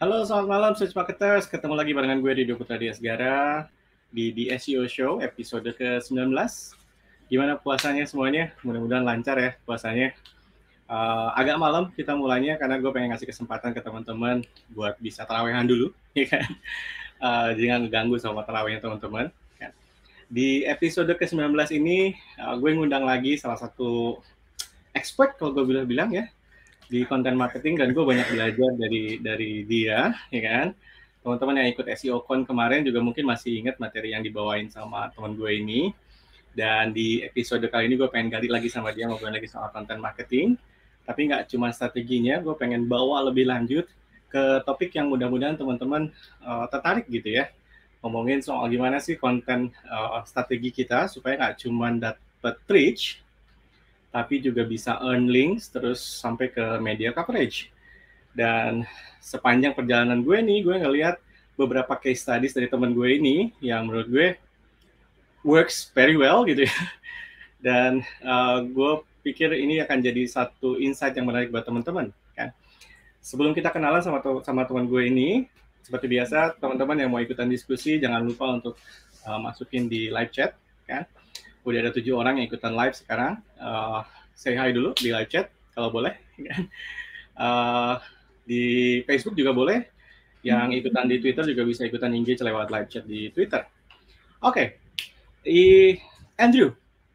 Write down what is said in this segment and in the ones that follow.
Halo, selamat malam Switch Marketers. Ketemu lagi barengan gue di Rido Putra Diasgara di The SEO Show episode ke-19. Gimana puasanya semuanya? Mudah-mudahan lancar ya puasanya. Uh, agak malam kita mulainya karena gue pengen ngasih kesempatan ke teman-teman buat bisa terawehan dulu, ya kan? Uh, eh, jangan ganggu sama terawehnya teman-teman. Ya. Kan? Di episode ke-19 ini uh, gue ngundang lagi salah satu expert kalau gue bilang-bilang ya di konten marketing dan gue banyak belajar dari dari dia, ya kan. Teman-teman yang ikut SEO Con kemarin juga mungkin masih ingat materi yang dibawain sama teman gue ini. Dan di episode kali ini gue pengen gali lagi sama dia, ngobrol lagi soal konten marketing. Tapi nggak cuma strateginya, gue pengen bawa lebih lanjut ke topik yang mudah-mudahan teman-teman uh, tertarik gitu ya. Ngomongin soal gimana sih konten uh, strategi kita supaya nggak cuma dapat reach, tapi juga bisa earn links terus sampai ke media coverage. Dan sepanjang perjalanan gue nih, gue ngeliat beberapa case studies dari teman gue ini yang menurut gue works very well gitu ya. Dan uh, gue pikir ini akan jadi satu insight yang menarik buat teman-teman kan. Sebelum kita kenalan sama sama teman gue ini, seperti biasa teman-teman yang mau ikutan diskusi jangan lupa untuk uh, masukin di live chat kan. Udah ada tujuh orang yang ikutan live sekarang. Uh, say hi dulu di live chat kalau boleh. uh, di Facebook juga boleh. Yang ikutan di Twitter juga bisa ikutan engage lewat live chat di Twitter. Oke, okay. Andrew,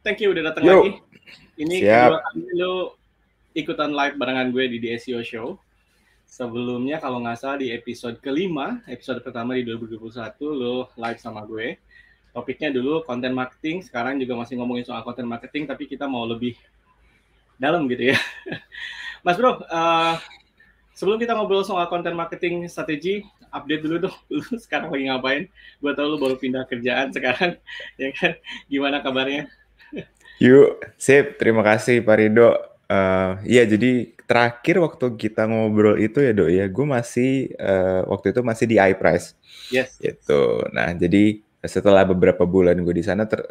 thank you udah datang lagi. Ini Siap. kedua kali lo ikutan live barengan gue di DSEO Show. Sebelumnya kalau nggak salah di episode kelima, episode pertama di 2021 lo live sama gue topiknya dulu konten marketing, sekarang juga masih ngomongin soal konten marketing, tapi kita mau lebih dalam gitu ya. Mas Bro, uh, sebelum kita ngobrol soal konten marketing strategi, update dulu dong, lu sekarang lagi ngapain? Gue tau lu baru pindah kerjaan sekarang, ya kan? Gimana kabarnya? Yuk, sip. Terima kasih Pak Rido. Uh, jadi terakhir waktu kita ngobrol itu ya dok ya, gue masih uh, waktu itu masih di iPrice. Yes. Itu. Nah, jadi setelah beberapa bulan gue di sana ter,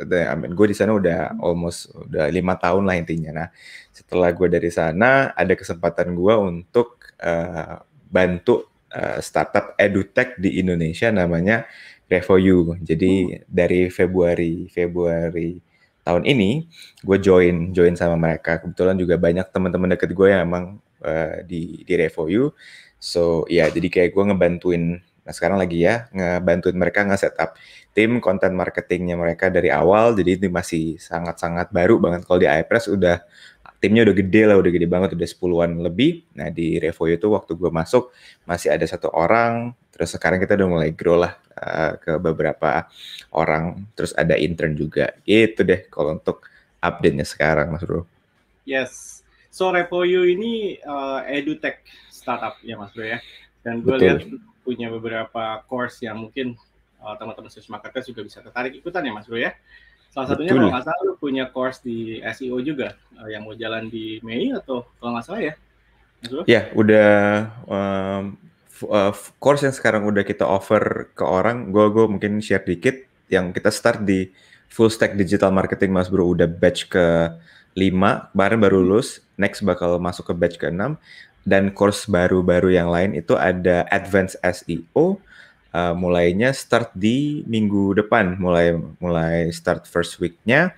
gue di sana udah almost udah lima tahun lah intinya nah setelah gue dari sana ada kesempatan gue untuk uh, bantu uh, startup edutech di Indonesia namanya Revoyu jadi oh. dari Februari Februari tahun ini gue join join sama mereka kebetulan juga banyak teman-teman deket gue yang emang uh, di di Revoyu so ya yeah, jadi kayak gue ngebantuin Nah sekarang lagi ya ngebantuin mereka nge-setup tim konten marketingnya mereka dari awal. Jadi ini masih sangat-sangat baru banget kalau di iPress udah timnya udah gede lah, udah gede banget, udah sepuluhan lebih. Nah di Revo itu waktu gue masuk masih ada satu orang. Terus sekarang kita udah mulai grow lah uh, ke beberapa orang. Terus ada intern juga. Gitu deh kalau untuk update-nya sekarang Mas Bro. Yes. So Revo ini uh, edutech startup ya Mas Bro ya. Dan gue lihat punya beberapa course yang mungkin uh, teman-teman social marketers juga bisa tertarik ikutan ya Mas Bro ya. Salah satunya Betul. kalau nggak salah lu punya course di SEO juga uh, yang mau jalan di Mei atau kalau nggak salah ya. Mas Bro? Ya, udah um, uh, course yang sekarang udah kita offer ke orang, gue gua mungkin share dikit yang kita start di full stack digital marketing Mas Bro udah batch ke lima kemarin baru hmm. lulus, next bakal masuk ke batch ke enam dan course baru-baru yang lain itu ada Advanced SEO uh, eh, mulainya start di minggu depan mulai mulai start first weeknya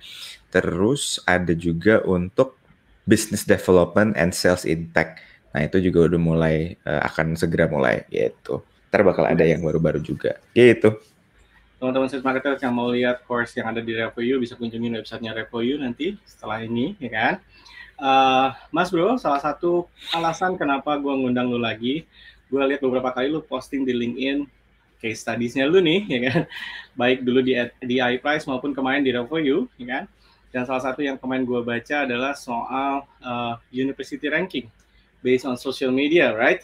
terus ada juga untuk business development and sales in tech nah itu juga udah mulai uh, akan segera mulai yaitu ntar bakal ada yang baru-baru juga gitu teman-teman sales marketers yang mau lihat course yang ada di Revoyu bisa kunjungi websitenya Revoyu nanti setelah ini ya kan Uh, Mas Bro, salah satu alasan kenapa gue ngundang lu lagi, gue lihat beberapa kali lu posting di LinkedIn case studiesnya nya lu nih, ya kan? Baik dulu di, di iPrice maupun kemarin di Revo ya kan? Dan salah satu yang kemarin gue baca adalah soal uh, university ranking based on social media, right?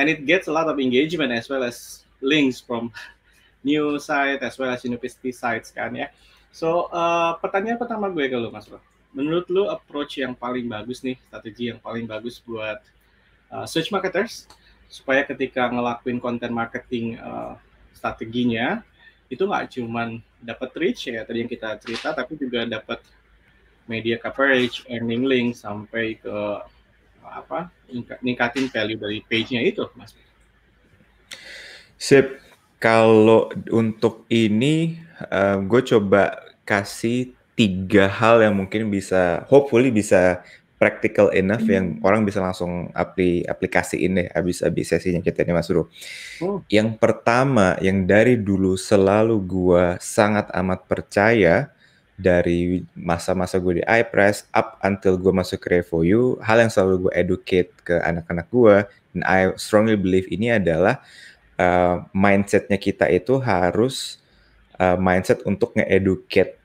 And it gets a lot of engagement as well as links from new site as well as university sites kan ya. So uh, pertanyaan pertama gue ke lu Mas Bro menurut lu approach yang paling bagus nih, strategi yang paling bagus buat uh, search marketers supaya ketika ngelakuin konten marketing uh, strateginya itu nggak cuman dapat reach ya tadi yang kita cerita, tapi juga dapat media coverage, earning link sampai ke apa ningkatin value dari page-nya itu, Mas. Sip. Kalau untuk ini, uh, gue coba kasih tiga hal yang mungkin bisa hopefully bisa practical enough hmm. yang orang bisa langsung apli ini habis abis sesi sesinya kita ini Mas Ruh. Oh. Yang pertama yang dari dulu selalu gua sangat amat percaya dari masa-masa gue di iPress up until gue masuk ke Revoyu, hal yang selalu gue educate ke anak-anak gue, and I strongly believe ini adalah uh, mindsetnya kita itu harus uh, mindset untuk nge-educate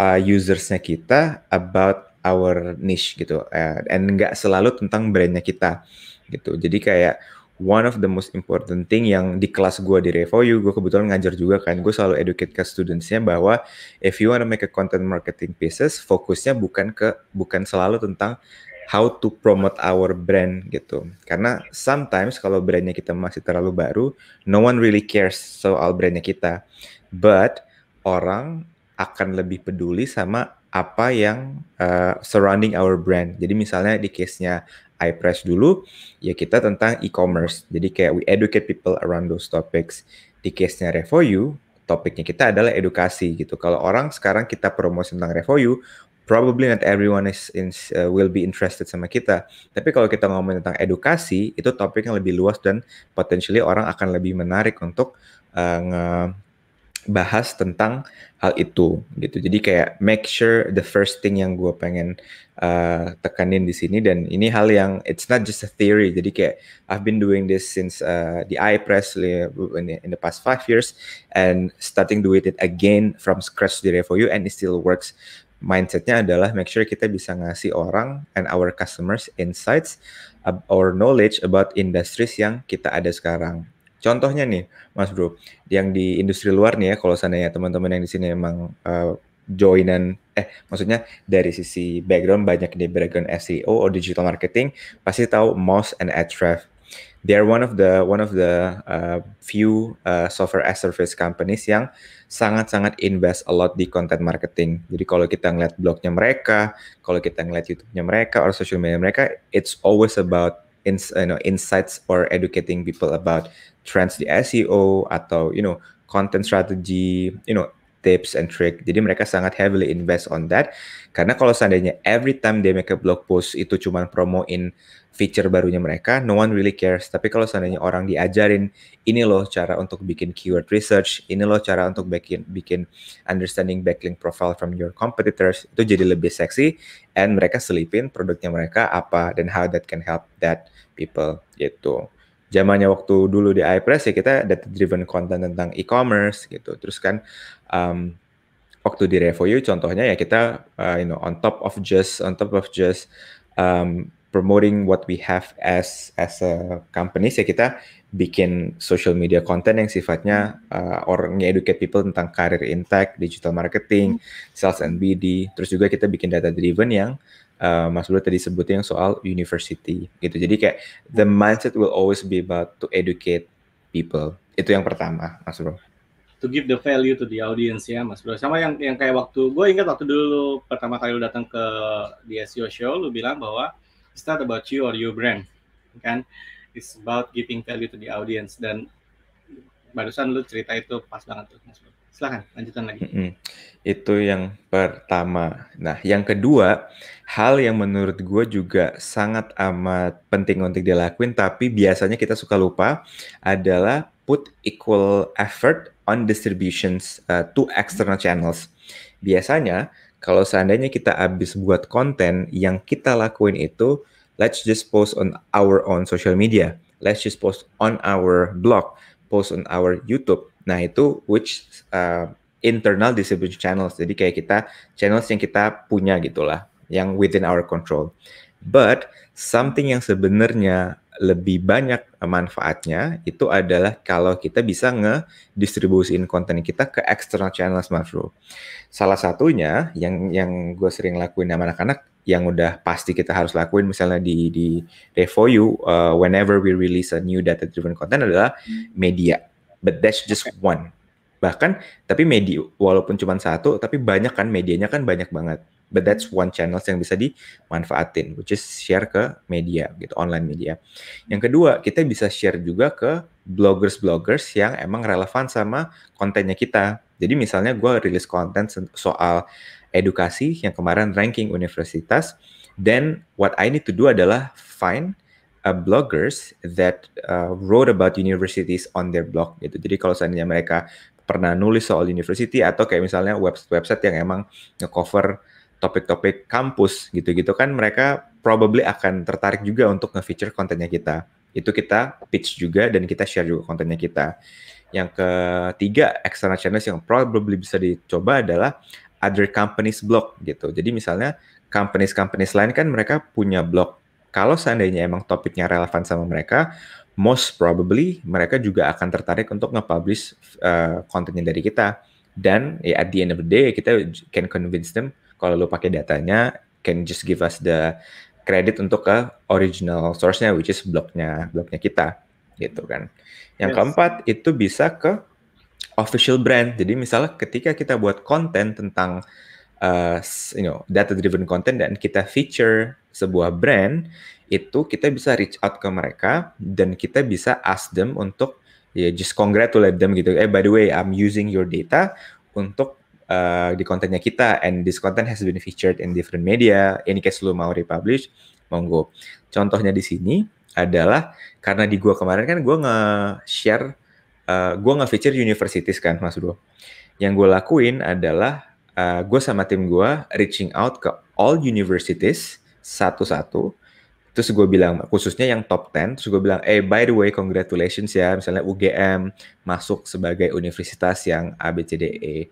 uh, usersnya kita about our niche gitu, uh, and nggak selalu tentang brandnya kita gitu. Jadi kayak one of the most important thing yang di kelas gue di Revoyu, gue kebetulan ngajar juga kan, gue selalu educate ke studentsnya bahwa if you wanna make a content marketing pieces, fokusnya bukan ke bukan selalu tentang how to promote our brand gitu. Karena sometimes kalau brandnya kita masih terlalu baru, no one really cares soal brandnya kita. But orang akan lebih peduli sama apa yang uh, surrounding our brand. Jadi misalnya di case-nya iPress dulu, ya kita tentang e-commerce. Jadi kayak we educate people around those topics. Di case-nya Revoyu, topiknya kita adalah edukasi gitu. Kalau orang sekarang kita promosi tentang Revoyu, probably not everyone is in, uh, will be interested sama kita. Tapi kalau kita ngomong tentang edukasi, itu topik yang lebih luas dan potentially orang akan lebih menarik untuk uh, bahas tentang hal itu gitu. Jadi kayak make sure the first thing yang gue pengen uh, tekanin di sini dan ini hal yang it's not just a theory. Jadi kayak I've been doing this since uh, the iPress press in the past five years and starting doing it again from scratch di Revoyu and it still works. Mindsetnya adalah make sure kita bisa ngasih orang and our customers insights or knowledge about industries yang kita ada sekarang Contohnya nih, Mas Bro, yang di industri luar nih ya, kalau seandainya teman-teman yang di sini emang uh, joinan, eh maksudnya dari sisi background banyak di background SEO atau digital marketing, pasti tahu Moz and Ahrefs. They are one of the one of the uh, few uh, software as service companies yang sangat-sangat invest a lot di content marketing. Jadi kalau kita ngeliat blognya mereka, kalau kita ngeliat YouTube-nya mereka, atau social media mereka, it's always about ins, you know, insights or educating people about trends di SEO atau you know content strategy, you know tips and trick. Jadi mereka sangat heavily invest on that. Karena kalau seandainya every time they make a blog post itu cuma promoin feature barunya mereka, no one really cares. Tapi kalau seandainya orang diajarin, ini loh cara untuk bikin keyword research, ini loh cara untuk bikin bikin understanding backlink profile from your competitors, itu jadi lebih seksi and mereka selipin produknya mereka apa dan how that can help that people gitu zamannya waktu dulu di iPress ya kita data driven content tentang e-commerce gitu. Terus kan um, waktu di Revoyu contohnya ya kita uh, you know on top of just on top of just um, promoting what we have as as a company ya kita bikin social media content yang sifatnya uh, orang educate people tentang karir tech, digital marketing, hmm. sales and BD. Terus juga kita bikin data driven yang uh, Mas Bro tadi sebutin yang soal university gitu. Jadi kayak the mindset will always be about to educate people. Itu yang pertama, Mas Bro. To give the value to the audience ya, Mas Bro. Sama yang yang kayak waktu gue ingat waktu dulu pertama kali lu datang ke di SEO show, lu bilang bahwa it's not about you or your brand, kan? It's about giving value to the audience dan barusan lu cerita itu pas banget tuh Mas Bro. Silahkan lanjutkan lagi. Mm-hmm. Itu yang pertama. Nah yang kedua hal yang menurut gue juga sangat amat penting untuk dilakuin tapi biasanya kita suka lupa adalah put equal effort on distributions uh, to external channels. Biasanya kalau seandainya kita habis buat konten yang kita lakuin itu let's just post on our own social media let's just post on our blog post on our YouTube. Nah itu which uh, internal distribution channels. Jadi kayak kita channels yang kita punya gitulah, yang within our control. But something yang sebenarnya lebih banyak manfaatnya itu adalah kalau kita bisa ngedistribusin konten kita ke external channels, Mas Bro. Salah satunya yang yang gue sering lakuin sama anak-anak yang udah pasti kita harus lakuin misalnya di di you uh, whenever we release a new data driven content adalah hmm. media but that's just one bahkan tapi media walaupun cuma satu tapi banyak kan medianya kan banyak banget but that's hmm. one channel yang bisa dimanfaatin which is share ke media gitu online media yang kedua kita bisa share juga ke bloggers bloggers yang emang relevan sama kontennya kita jadi misalnya gue rilis konten soal edukasi yang kemarin ranking universitas. Then what I need to do adalah find uh, bloggers that uh, wrote about universities on their blog gitu. Jadi kalau seandainya mereka pernah nulis soal university atau kayak misalnya web website yang emang ngecover topik-topik kampus gitu-gitu kan mereka probably akan tertarik juga untuk nge-feature kontennya kita. Itu kita pitch juga dan kita share juga kontennya kita. Yang ketiga, external channels yang probably bisa dicoba adalah other companies blog gitu. Jadi misalnya companies-companies lain kan mereka punya blog. Kalau seandainya emang topiknya relevan sama mereka, most probably mereka juga akan tertarik untuk nge-publish uh, dari kita. Dan ya at the end of the day kita can convince them kalau lu pakai datanya can just give us the credit untuk ke original source-nya which is blognya blognya kita gitu kan. Yang yes. keempat itu bisa ke official brand. Jadi misalnya ketika kita buat konten tentang uh, you know data driven content dan kita feature sebuah brand itu kita bisa reach out ke mereka dan kita bisa ask them untuk ya yeah, just congratulate them gitu. Eh by the way I'm using your data untuk uh, di kontennya kita and this content has been featured in different media. Ini case lu mau republish, monggo. Contohnya di sini adalah karena di gua kemarin kan gua nge-share uh, eh, gue nggak feature universities kan Mas Bro. Yang gue lakuin adalah uh, eh, gue sama tim gue reaching out ke all universities satu-satu. Terus gue bilang khususnya yang top 10, terus gue bilang, eh by the way congratulations ya, misalnya UGM masuk sebagai universitas yang ABCDE.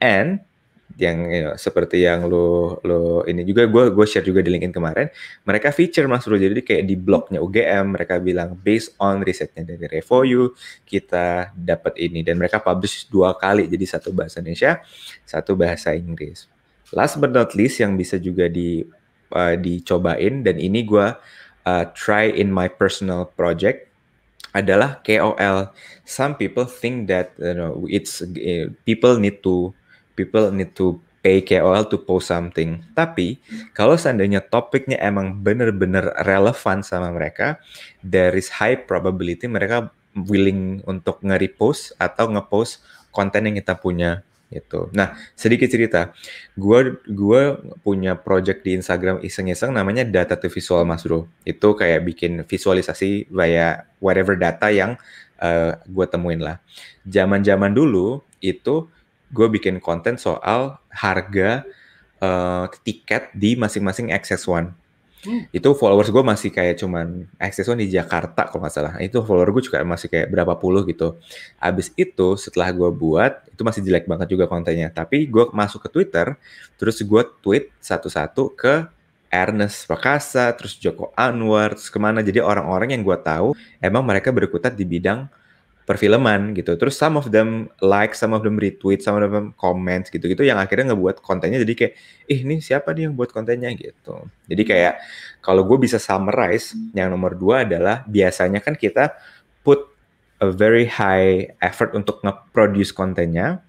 And yang you know, seperti yang lo lo ini juga gue gue share juga di LinkedIn kemarin mereka feature mas Bro jadi kayak di blognya UGM mereka bilang based on risetnya dari Revoyu kita dapat ini dan mereka publish dua kali jadi satu bahasa Indonesia satu bahasa Inggris last but not least yang bisa juga di uh, dicobain dan ini gue uh, try in my personal project adalah KOL. Some people think that you know it's uh, people need to people need to pay KOL to post something. Tapi kalau seandainya topiknya emang benar-benar relevan sama mereka, there is high probability mereka willing untuk nge-repost atau nge-post konten yang kita punya itu. Nah, sedikit cerita. Gua gua punya project di Instagram iseng-iseng namanya Data to Visual Mas Bro. Itu kayak bikin visualisasi via whatever data yang uh, eh, gue temuin lah. Zaman-zaman dulu itu gue bikin konten soal harga uh, tiket di masing-masing Access One. Hmm. Itu followers gue masih kayak cuman Access One di Jakarta kalau nggak salah. Itu follower gue juga masih kayak berapa puluh gitu. Abis itu setelah gue buat, itu masih jelek banget juga kontennya. Tapi gue masuk ke Twitter, terus gue tweet satu-satu ke Ernest Prakasa, terus Joko Anwar, terus kemana. Jadi orang-orang yang gue tahu emang mereka berkutat di bidang perfilman gitu. Terus some of them like, some of them retweet, some of them comment gitu-gitu yang akhirnya ngebuat kontennya jadi kayak ih ini siapa nih yang buat kontennya gitu. Jadi hmm. kayak kalau gue bisa summarize yang nomor dua adalah biasanya kan kita put a very high effort untuk nge-produce kontennya.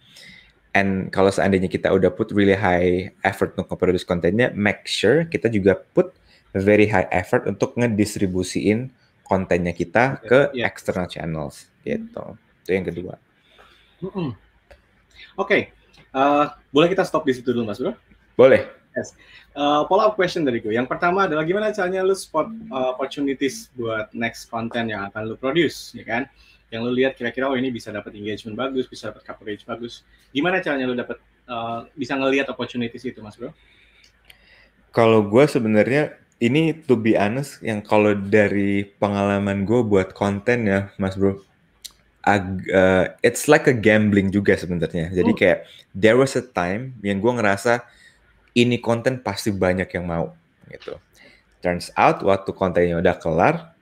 And kalau seandainya kita udah put really high effort untuk nge-produce kontennya, make sure kita juga put very high effort untuk ngedistribusiin kontennya kita iya, ke yeah. external channels gitu itu yang kedua mm -mm. oke okay. uh, eh, boleh kita stop di situ dulu mas bro boleh yes uh, eh, follow up question dari gue yang pertama adalah gimana caranya lu spot uh, opportunities buat next content yang akan lu produce ya kan yang lu lihat kira-kira oh ini bisa dapat engagement bagus, bisa dapat coverage bagus. Gimana caranya lu dapat uh, bisa ngelihat opportunities itu, Mas Bro? Kalau gue sebenarnya ini to be honest yang kalau dari pengalaman gue buat konten ya, Mas Bro, ag, uh, it's like a gambling juga sebenarnya. Jadi oh. kayak there was a time yang gue ngerasa ini konten pasti banyak yang mau gitu. Turns out waktu kontennya udah kelar,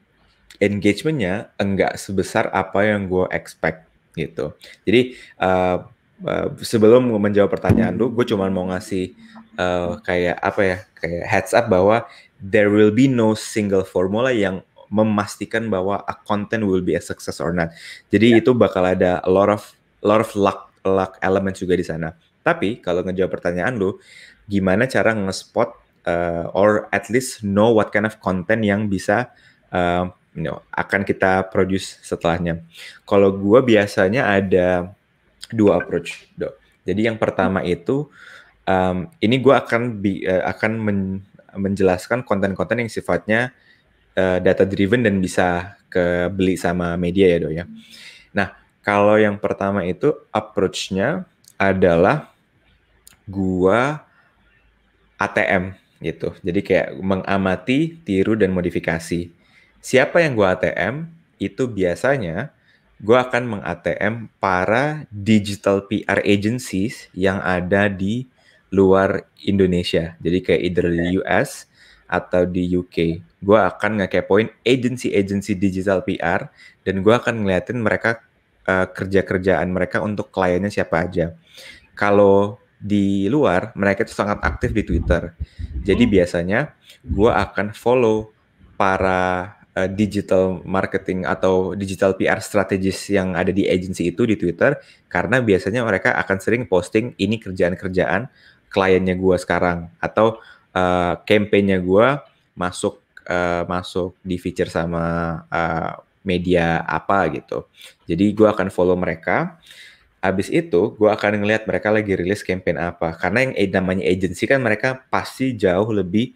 engagementnya enggak sebesar apa yang gue expect gitu. Jadi uh, uh, sebelum menjawab pertanyaan lu, gue cuma mau ngasih uh, kayak apa ya, kayak heads up bahwa there will be no single formula yang memastikan bahwa a content will be a success or not. Jadi yeah. itu bakal ada a lot of a lot of luck luck elements juga di sana. Tapi kalau ngejawab pertanyaan lu, gimana cara ngespot uh, or at least know what kind of content yang bisa uh, you know, akan kita produce setelahnya. Kalau gue biasanya ada dua approach, dok. Jadi yang pertama itu um, ini gue akan bi, uh, akan men, menjelaskan konten-konten yang sifatnya uh, data driven dan bisa kebeli sama media ya do ya. Nah kalau yang pertama itu approach-nya adalah gua ATM gitu. Jadi kayak mengamati, tiru dan modifikasi. Siapa yang gua ATM itu biasanya gua akan meng-ATM para digital PR agencies yang ada di luar Indonesia. Jadi kayak either di US atau di UK. Gue akan ngekepoin agency-agency digital PR dan gue akan ngeliatin mereka uh, kerja-kerjaan mereka untuk kliennya siapa aja. Kalau di luar mereka itu sangat aktif di Twitter. Jadi hmm. biasanya gue akan follow para eh, digital marketing atau digital PR strategis yang ada di agency itu di Twitter karena biasanya mereka akan sering posting ini kerjaan-kerjaan kliennya gue sekarang atau uh, eh, gue masuk uh, masuk di feature sama uh, media apa gitu. Jadi gue akan follow mereka. Abis itu gue akan ngelihat mereka lagi rilis kampanye apa. Karena yang namanya agency kan mereka pasti jauh lebih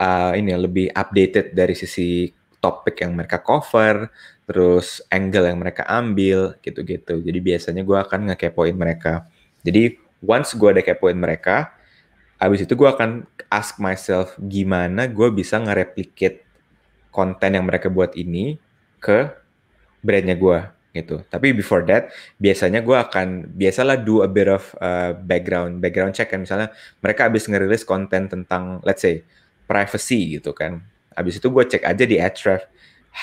uh, ini lebih updated dari sisi topik yang mereka cover, terus angle yang mereka ambil gitu-gitu. Jadi biasanya gue akan ngekepoin mereka. Jadi once gue ada kepoin mereka, Habis itu gue akan ask myself gimana gue bisa nge-replicate konten yang mereka buat ini ke brandnya gue gitu. Tapi before that biasanya gue akan biasalah do a bit of uh, background background check kan misalnya mereka habis ngerilis konten tentang let's say privacy gitu kan. Habis itu gue cek aja di Ahrefs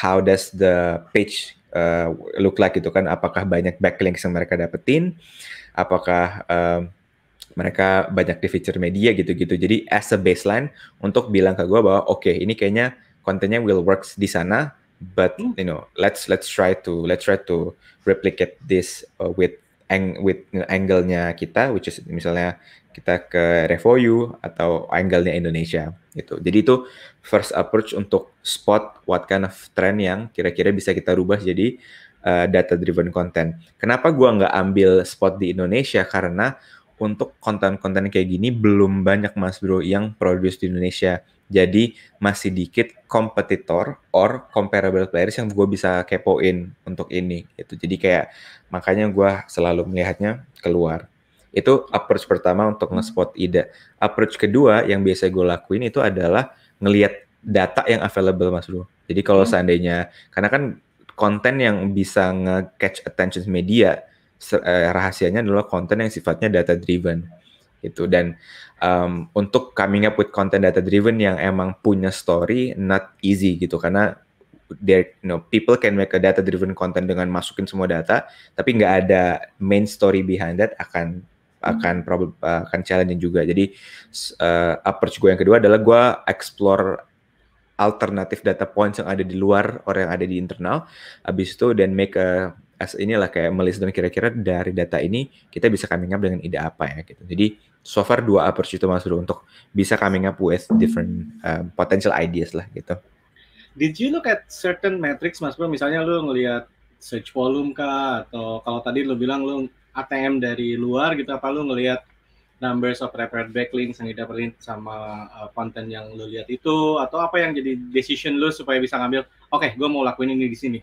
how does the page uh, look like gitu kan apakah banyak backlinks yang mereka dapetin apakah uh, mereka banyak di feature media gitu-gitu. Jadi as a baseline untuk bilang ke gue bahwa oke okay, ini kayaknya kontennya will works di sana, but hmm. you know let's let's try to let's try to replicate this uh, with ang with you angle-nya kita, which is misalnya kita ke Revoyu atau angle-nya Indonesia gitu. Jadi itu first approach untuk spot what kind of trend yang kira-kira bisa kita rubah jadi uh, data driven content. Kenapa gua nggak ambil spot di Indonesia karena untuk konten-konten kayak gini belum banyak Mas Bro yang produce di Indonesia. Jadi masih dikit kompetitor or comparable players yang gue bisa kepoin untuk ini Itu Jadi kayak makanya gue selalu melihatnya keluar. Itu approach pertama untuk hmm. nge-spot ide. Approach kedua yang biasa gue lakuin itu adalah ngelihat data yang available Mas Bro. Jadi kalau hmm. seandainya karena kan konten yang bisa nge-catch attention media Eh, rahasianya adalah konten yang sifatnya data driven gitu dan um, untuk coming up with content data driven yang emang punya story not easy gitu karena there you know people can make a data driven content dengan masukin semua data tapi nggak ada main story behind that akan hmm. akan problem akan challenge juga jadi uh, approach gue yang kedua adalah gue explore alternatif data points yang ada di luar orang yang ada di internal habis itu dan make a as inilah kayak melis dan kira-kira dari data ini kita bisa coming up dengan ide apa ya gitu. Jadi so far dua approach itu masuk untuk bisa coming up with different um, potential ideas lah gitu. Did you look at certain metrics Mas Bro misalnya lu ngelihat search volume kah atau kalau tadi lu bilang lu ATM dari luar gitu apa lu ngelihat numbers of prepared backlinks yang didapetin sama uh, yang lu lihat itu atau apa yang jadi decision lu supaya bisa ngambil oke okay, gue mau lakuin ini di sini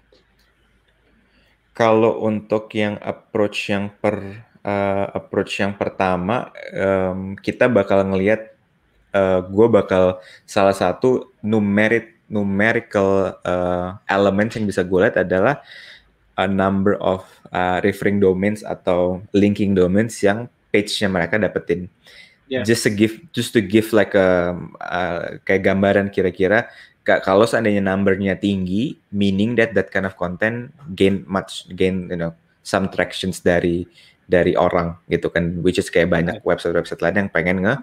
kalau untuk yang approach yang per uh, approach yang pertama, um, kita bakal ngelihat, uh, eh, gue bakal salah satu numerit numerical, uh, eh, elements yang bisa gue lihat adalah a number of, uh, referring domains atau linking domains yang page-nya mereka dapetin. Yeah. Just to give just to give like, a, a kayak gambaran kira-kira kalau seandainya numbernya tinggi, meaning that that kind of content gain much gain you know some tractions dari dari orang gitu kan which is kayak banyak website-website lain yang pengen nge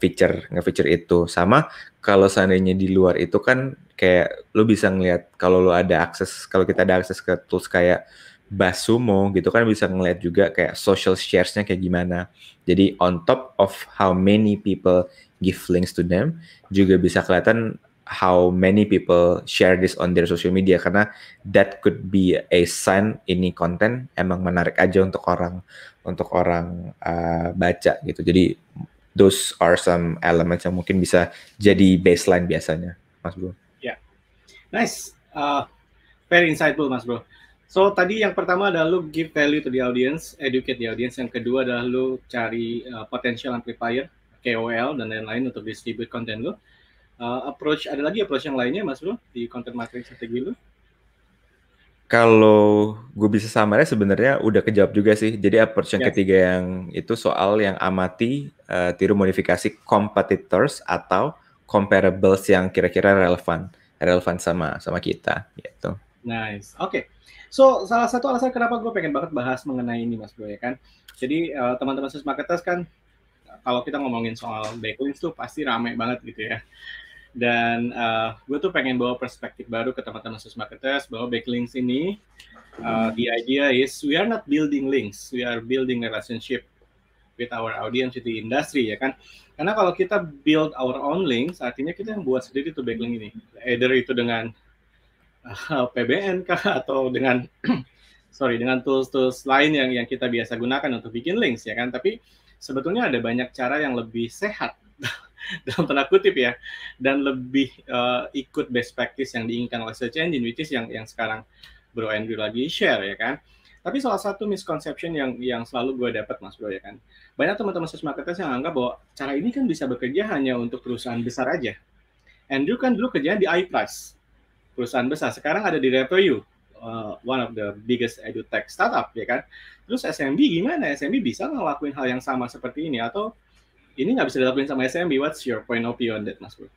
feature nge feature itu sama kalau seandainya di luar itu kan kayak lu bisa ngelihat kalau lu ada akses kalau kita ada akses ke tools kayak Basumo gitu kan bisa ngelihat juga kayak social sharesnya kayak gimana. Jadi on top of how many people give links to them juga bisa kelihatan how many people share this on their social media karena that could be a sign ini konten emang menarik aja untuk orang untuk orang uh, baca gitu. Jadi those are some elements yang mungkin bisa jadi baseline biasanya, Mas Bro. Ya, yeah. nice, uh, very insightful, Mas Bro. So tadi yang pertama adalah lu give value to the audience, educate the audience. Yang kedua adalah lu cari uh, potential amplifier, KOL dan lain-lain untuk distribute konten lu uh, approach ada lagi approach yang lainnya Mas Bro di content marketing strategi lu? Kalau gue bisa samarnya sebenarnya udah kejawab juga sih. Jadi approach yang ya. ketiga yang itu soal yang amati uh, tiru modifikasi competitors atau comparables yang kira-kira relevan relevan sama sama kita gitu. Nice. Oke. Okay. So, salah satu alasan kenapa gue pengen banget bahas mengenai ini, Mas Bro, ya kan? Jadi, uh, teman-teman sales marketers kan, kalau kita ngomongin soal backlinks tuh pasti rame banget gitu ya dan uh, eh, gue tuh pengen bawa perspektif baru ke teman-teman sales marketers bahwa backlinks ini uh, the idea is we are not building links we are building relationship with our audience with the industry ya kan karena kalau kita build our own links artinya kita yang buat sendiri tuh backlink ini either itu dengan uh, eh, PBN kah atau dengan sorry dengan tools-tools lain yang yang kita biasa gunakan untuk bikin links ya kan tapi sebetulnya ada banyak cara yang lebih sehat dalam tanda kutip ya dan lebih uh, ikut best practice yang diinginkan oleh search engine which is yang yang sekarang Bro Andrew lagi share ya kan. Tapi salah satu misconception yang yang selalu gue dapat Mas Bro ya kan. Banyak teman-teman search marketers yang anggap bahwa cara ini kan bisa bekerja hanya untuk perusahaan besar aja. Andrew kan dulu kerja di iplus perusahaan besar. Sekarang ada di Repayu, uh, eh, one of the biggest edutech startup ya kan. Terus SMB gimana? SMB bisa ngelakuin hal yang sama seperti ini atau ini nggak bisa dilakuin sama SMB. What's your point of view on that, Mas Bro?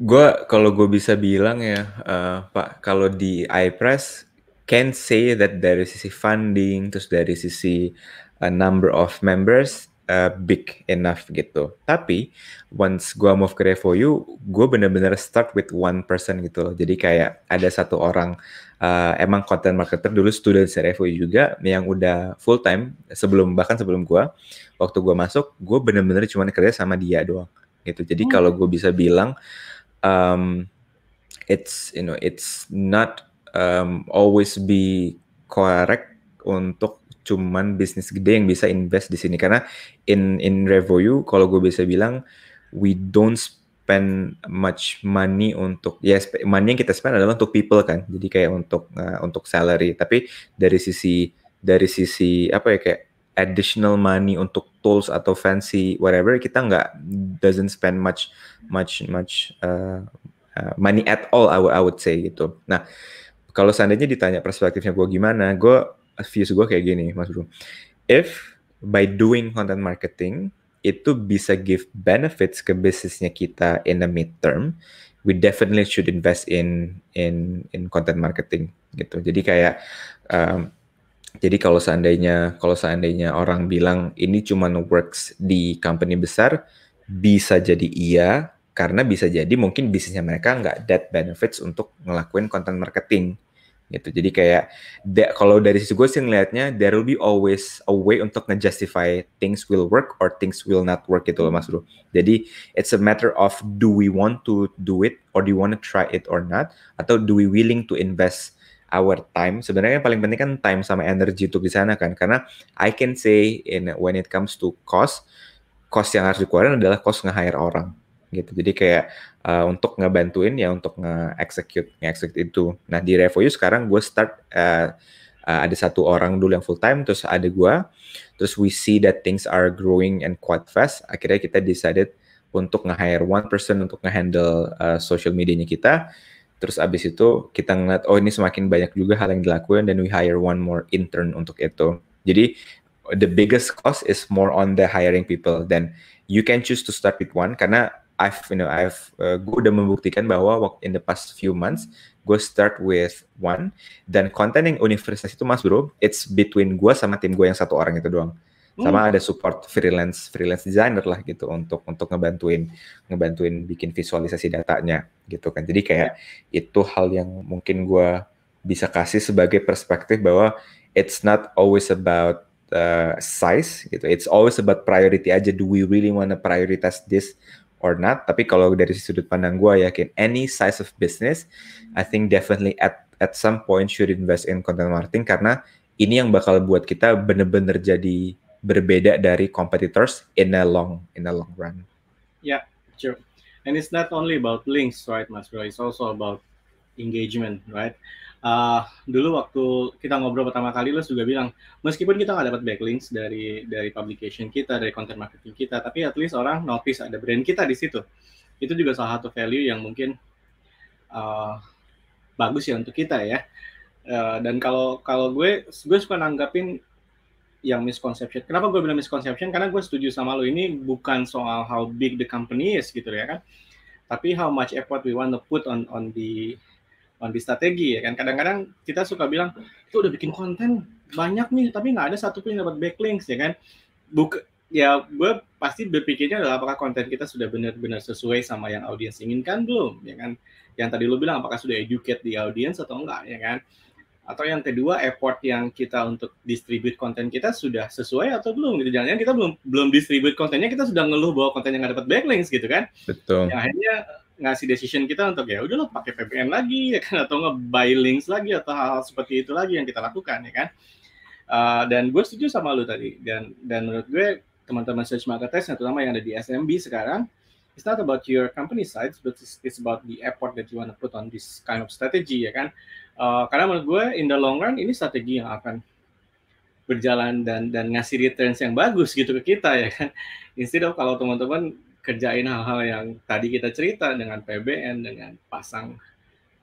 Gue kalau gue bisa bilang ya, uh, Pak, kalau di iPress can say that dari sisi funding, terus dari sisi a eh, number of members, uh, big enough gitu. Tapi once gue move ke you, gue bener-bener start with one person gitu Jadi kayak ada satu orang uh, emang content marketer dulu student dari e FUI juga yang udah full time sebelum bahkan sebelum gua waktu gua masuk gua bener-bener cuma kerja sama dia doang gitu jadi hmm. kalau gua bisa bilang um, it's you know it's not um, always be correct untuk cuman bisnis gede yang bisa invest di sini karena in in Revoyu kalau gue bisa bilang we don't spend much money untuk ya money yang kita spend adalah untuk people kan jadi kayak untuk uh, untuk salary tapi dari sisi dari sisi apa ya kayak additional money untuk tools atau fancy whatever kita nggak doesn't spend much much much uh, uh, money at all I would I would say gitu nah kalau seandainya ditanya perspektifnya gue gimana gue views gue kayak gini mas bro if by doing content marketing itu bisa give benefits ke bisnisnya kita in the midterm, we definitely should invest in in in content marketing gitu. Jadi kayak um, jadi kalau seandainya kalau seandainya orang bilang ini cuma works di company besar, bisa jadi iya karena bisa jadi mungkin bisnisnya mereka nggak that benefits untuk ngelakuin content marketing gitu. Jadi kayak de- kalau dari sisi gue sih ngelihatnya there will be always a way untuk ngejustify things will work or things will not work gitu loh Mas Bro. Jadi it's a matter of do we want to do it or do we want to try it or not atau do we willing to invest our time. Sebenarnya yang paling penting kan time sama energi untuk di sana kan karena I can say in when it comes to cost cost yang harus dikeluarkan adalah cost nge-hire orang gitu. Jadi kayak uh, untuk ngebantuin ya untuk nge-execute, nge-execute itu. Nah di Revoyu sekarang gue start uh, uh, ada satu orang dulu yang full time, terus ada gue, terus we see that things are growing and quite fast. Akhirnya kita decided untuk nge-hire one person untuk nge-handle uh, social medianya kita. Terus abis itu kita ngeliat, oh ini semakin banyak juga hal yang dilakukan dan we hire one more intern untuk itu. Jadi the biggest cost is more on the hiring people. Then you can choose to start with one karena I've you know I've uh, gue udah membuktikan bahwa in the past few months gue start with one dan konten yang universitas itu mas bro it's between gue sama tim gue yang satu orang itu doang sama hmm. ada support freelance freelance designer lah gitu untuk untuk ngebantuin ngebantuin bikin visualisasi datanya gitu kan jadi kayak itu hal yang mungkin gue bisa kasih sebagai perspektif bahwa it's not always about uh, size gitu. It's always about priority aja. Do we really wanna prioritize this or not tapi kalau dari sudut pandang gue yakin any size of business I think definitely at at some point should invest in content marketing karena ini yang bakal buat kita bener-bener jadi berbeda dari competitors in a long in a long run. Yeah, sure. And it's not only about links, right, Mas Bro? It's also about engagement, right? uh, dulu waktu kita ngobrol pertama kali lo juga bilang meskipun kita nggak dapat backlinks dari dari publication kita dari content marketing kita tapi at least orang notice ada brand kita di situ itu juga salah satu value yang mungkin uh, bagus ya untuk kita ya uh, dan kalau kalau gue gue suka nanggapin yang misconception. Kenapa gue bilang misconception? Karena gue setuju sama lo ini bukan soal how big the company is gitu ya kan, tapi how much effort we want to put on on the mandi strategi ya kan kadang-kadang kita suka bilang tuh udah bikin konten banyak nih tapi nggak ada satu pun yang dapat backlinks ya kan Buk ya gue pasti berpikirnya adalah apakah konten kita sudah benar-benar sesuai sama yang audiens inginkan belum ya kan yang tadi lo bilang apakah sudah educate di audiens atau enggak ya kan atau yang kedua effort yang kita untuk distribute konten kita sudah sesuai atau belum gitu jangan kita belum belum distribute kontennya kita sudah ngeluh bahwa konten yang nggak dapat backlinks gitu kan betul yang akhirnya ngasih decision kita untuk ya udah lo pakai VPN lagi ya kan atau nge-buy links lagi atau hal, hal seperti itu lagi yang kita lakukan ya kan uh, dan gue setuju sama lo tadi dan dan menurut gue teman-teman search marketers terutama yang ada di SMB sekarang it's not about your company size but it's, it's about the effort that you want to put on this kind of strategy ya kan uh, karena menurut gue in the long run ini strategi yang akan berjalan dan dan ngasih returns yang bagus gitu ke kita ya kan instead of kalau teman-teman kerjain hal-hal yang tadi kita cerita dengan PBN, dengan pasang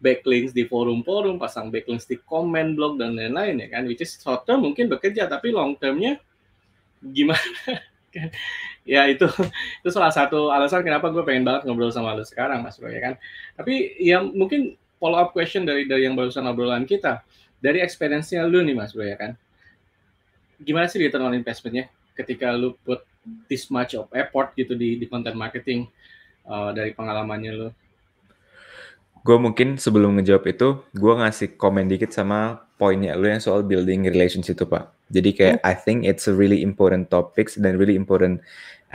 backlinks di forum-forum, pasang backlinks di comment blog dan lain-lain ya kan. Which is short term mungkin bekerja tapi long termnya gimana? Kan? ya itu itu salah satu alasan kenapa gue pengen banget ngobrol sama lo sekarang Mas Bro ya kan. Tapi yang mungkin follow up question dari dari yang barusan obrolan kita dari experience-nya lu nih Mas Bro ya kan. Gimana sih return on investment-nya? ketika lu put this much of effort gitu di di content marketing uh, dari pengalamannya lu? Gue mungkin sebelum ngejawab itu, gue ngasih komen dikit sama poinnya lu yang soal building relationship itu pak. Jadi kayak hmm. I think it's a really important topics dan really important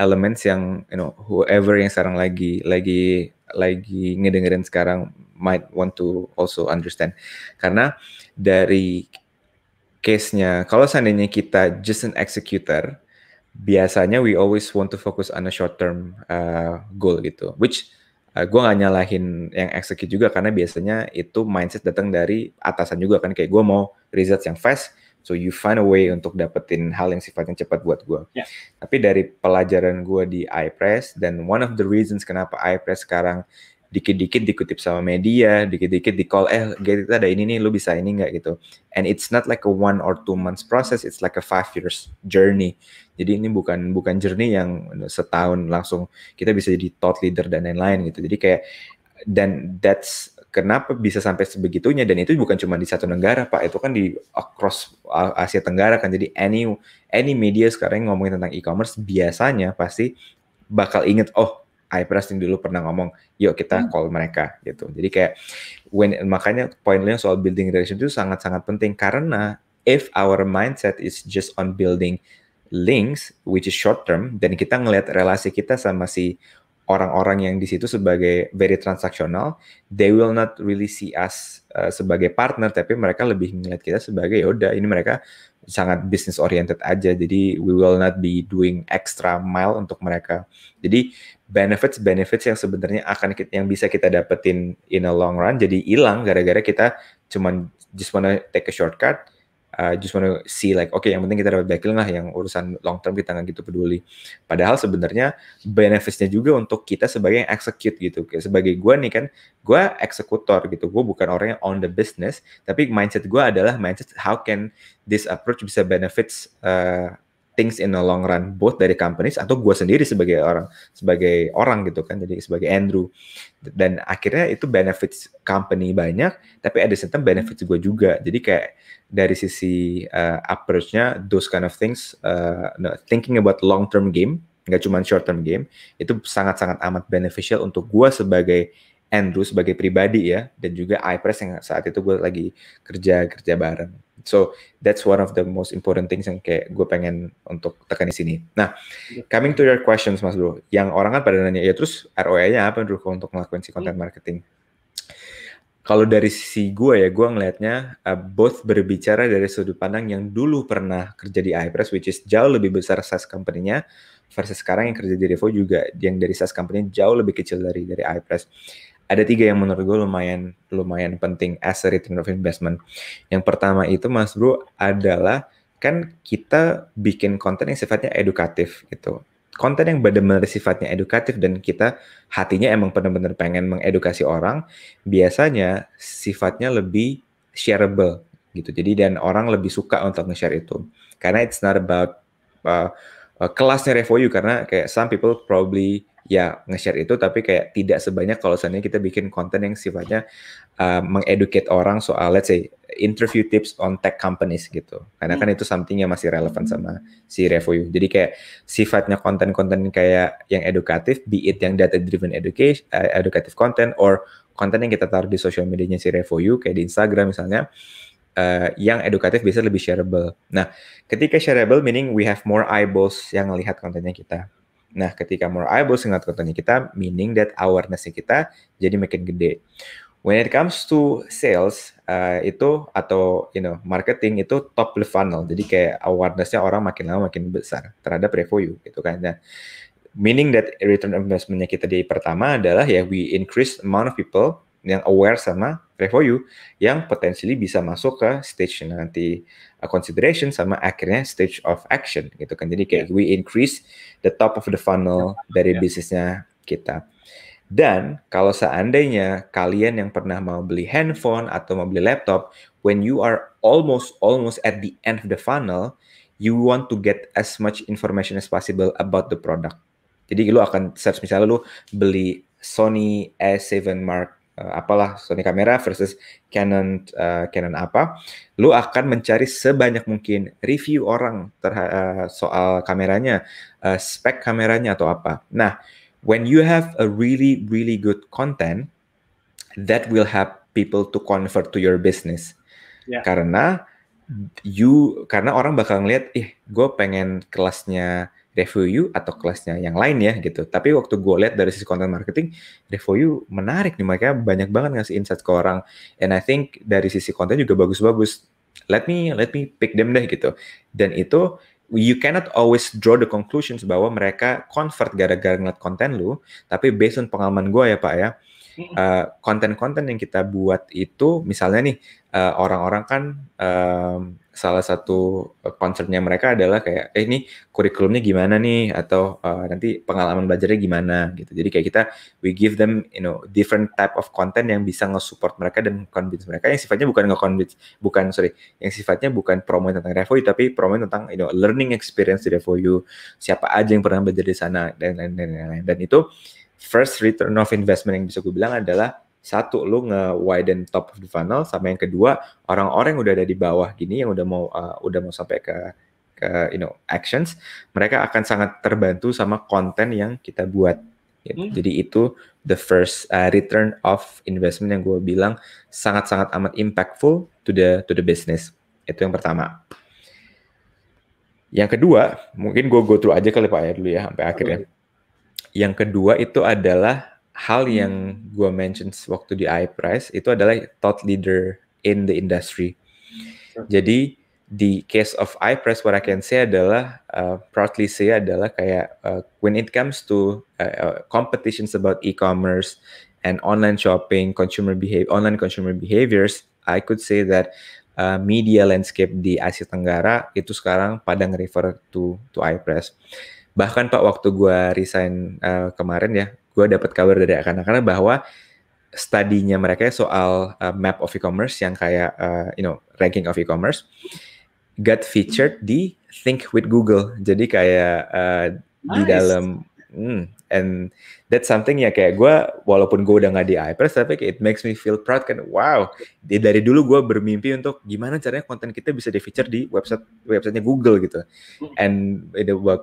elements yang you know whoever yang sekarang lagi lagi lagi ngedengerin sekarang might want to also understand karena dari case-nya kalau seandainya kita just an executor biasanya we always want to focus on a short term uh, goal gitu which uh, gue gak nyalahin yang execute juga karena biasanya itu mindset datang dari atasan juga kan kayak gue mau results yang fast so you find a way untuk dapetin hal yang sifatnya cepat buat gue yeah. tapi dari pelajaran gue di iPress dan one of the reasons kenapa iPress sekarang dikit-dikit dikutip sama media, dikit-dikit di call, eh kita ada ini nih, lu bisa ini nggak gitu. And it's not like a one or two months process, it's like a five years journey. Jadi ini bukan bukan journey yang setahun langsung kita bisa jadi thought leader dan lain-lain gitu. Jadi kayak dan that's kenapa bisa sampai sebegitunya dan itu bukan cuma di satu negara pak itu kan di across Asia Tenggara kan jadi any any media sekarang ngomongin tentang e-commerce biasanya pasti bakal inget oh Ipres yang dulu pernah ngomong, yuk kita hmm. call mereka gitu. Jadi kayak when makanya poin soal building relationship itu sangat-sangat penting karena if our mindset is just on building links which is short term dan kita ngelihat relasi kita sama si orang-orang yang di situ sebagai very transaksional, they will not really see us uh, sebagai partner, tapi mereka lebih melihat kita sebagai yaudah ini mereka sangat business oriented aja. Jadi we will not be doing extra mile untuk mereka. Jadi benefits benefits yang sebenarnya akan kita, yang bisa kita dapetin in a long run jadi hilang gara-gara kita cuman just wanna take a shortcut I uh, just wanna see like oke okay, yang penting kita dapat backlink lah yang urusan long term kita nggak gitu peduli. Padahal sebenarnya benefitsnya juga untuk kita sebagai yang execute gitu. Kayak sebagai gue nih kan, gue eksekutor gitu. Gue bukan orang yang on the business, tapi mindset gue adalah mindset how can this approach bisa benefits uh, things in the long run both dari companies atau gue sendiri sebagai orang sebagai orang gitu kan jadi sebagai Andrew dan akhirnya itu benefits company banyak tapi ada sistem benefits gue juga jadi kayak dari sisi uh, approach-nya those kind of things uh, no, thinking about long term game nggak cuma short term game itu sangat sangat amat beneficial untuk gue sebagai Andrew sebagai pribadi ya dan juga iPress yang saat itu gue lagi kerja kerja bareng So that's one of the most important things yang kayak gue pengen untuk tekan di sini. Nah, iya. coming to your questions Mas Bro, yang orang kan pada nanya ya terus ROI-nya apa Bro untuk melakukan si iya. content marketing? Kalau dari si gue ya, gue ngelihatnya uh, both berbicara dari sudut pandang yang dulu pernah kerja di iPress, which is jauh lebih besar size company-nya, versus sekarang yang kerja di Revo juga, yang dari size company jauh lebih kecil dari dari iPress ada tiga yang menurut gue lumayan lumayan penting as a return of investment. Yang pertama itu Mas Bro adalah kan kita bikin konten yang sifatnya edukatif gitu. Konten yang benar-benar sifatnya edukatif dan kita hatinya emang benar-benar pengen mengedukasi orang, biasanya sifatnya lebih shareable gitu. Jadi dan orang lebih suka untuk nge-share itu. Karena it's not about uh, uh kelasnya review karena kayak some people probably ya nge-share itu tapi kayak tidak sebanyak kalau misalnya kita bikin konten yang sifatnya uh, mengeducate orang soal let's say interview tips on tech companies gitu karena kan hmm. itu something yang masih relevan sama hmm. si review jadi kayak sifatnya konten-konten kayak yang edukatif be it yang data driven education uh, edukatif content or konten yang kita taruh di social medianya si review kayak di Instagram misalnya uh, yang edukatif bisa lebih shareable. Nah, ketika shareable meaning we have more eyeballs yang melihat kontennya kita. Nah, ketika more eyeballs ngeliat kontennya kita, meaning that awarenessnya kita jadi makin gede. When it comes to sales uh, itu atau you know marketing itu top of funnel. Jadi kayak awarenessnya orang makin lama makin besar terhadap revenue gitu kan. Nah, meaning that return investmentnya kita di pertama adalah ya we increase amount of people yang aware sama revenue yang potentially bisa masuk ke stage nanti a consideration sama akhirnya stage of action gitu kan. Jadi kayak yeah. we increase the top of the funnel yeah. dari yeah. bisnisnya kita. Dan kalau seandainya kalian yang pernah mau beli handphone atau mau beli laptop, when you are almost almost at the end of the funnel, you want to get as much information as possible about the product. Jadi lu akan search misalnya lu beli Sony A7 Mark uh, apalah Sony kamera versus Canon uh, Canon apa, lu akan mencari sebanyak mungkin review orang uh, soal kameranya, uh, spek kameranya atau apa. Nah, when you have a really really good content, that will help people to convert to your business. Yeah. Karena you karena orang bakal ngeliat, ih, eh, gue pengen kelasnya review atau kelasnya yang lain ya gitu. Tapi waktu gue lihat dari sisi konten marketing, review menarik nih mereka banyak banget ngasih insight ke orang. And I think dari sisi konten juga bagus-bagus. Let me let me pick them deh gitu. Dan itu you cannot always draw the conclusions bahwa mereka convert gara-gara ngeliat konten lu, tapi based on pengalaman gue ya Pak ya, konten hmm. eh, konten-konten yang kita buat itu, misalnya nih, orang eh, orang-orang kan eh, salah satu eh, concernnya mereka adalah kayak eh ini kurikulumnya gimana nih atau uh, nanti pengalaman belajarnya gimana gitu jadi kayak kita we give them you know different type of content yang bisa nge-support mereka dan convince mereka yang sifatnya bukan nge-convince bukan sorry yang sifatnya bukan promoin tentang Revoyu tapi promoin tentang you know learning experience di Revoyu siapa aja yang pernah belajar di sana dan lain dan, dan, dan, dan itu first return of investment yang bisa gue bilang adalah satu lu nge widen top of the funnel sama yang kedua orang-orang yang udah ada di bawah gini yang udah mau uh, udah mau sampai ke ke you know actions mereka akan sangat terbantu sama konten yang kita buat gitu. hmm. jadi itu the first uh, return of investment yang gue bilang sangat-sangat amat impactful to the to the business itu yang pertama yang kedua mungkin gue go through aja kali pak ya dulu ya sampai akhirnya yang kedua itu adalah hal yang gue mention waktu di iPrice itu adalah thought leader in the industry. Jadi di case of iPress, what I can say adalah uh, proudly say adalah kayak uh, when it comes to uh, uh competitions about e-commerce and online shopping, consumer behavior, online consumer behaviors, I could say that uh, media landscape di Asia Tenggara itu sekarang pada nge-refer to to iPress. Bahkan Pak waktu gue resign uh, kemarin ya, gue dapat kabar dari anak-anak bahwa studinya mereka ya soal uh, map of e-commerce yang kayak uh, you know ranking of e-commerce got featured di Think with Google. Jadi kayak uh, nice. di dalam hmm, and that's something ya kayak gue walaupun gue udah nggak di iPress tapi kayak it makes me feel proud kan wow dari dulu gue bermimpi untuk gimana caranya konten kita bisa di feature di website websitenya Google gitu and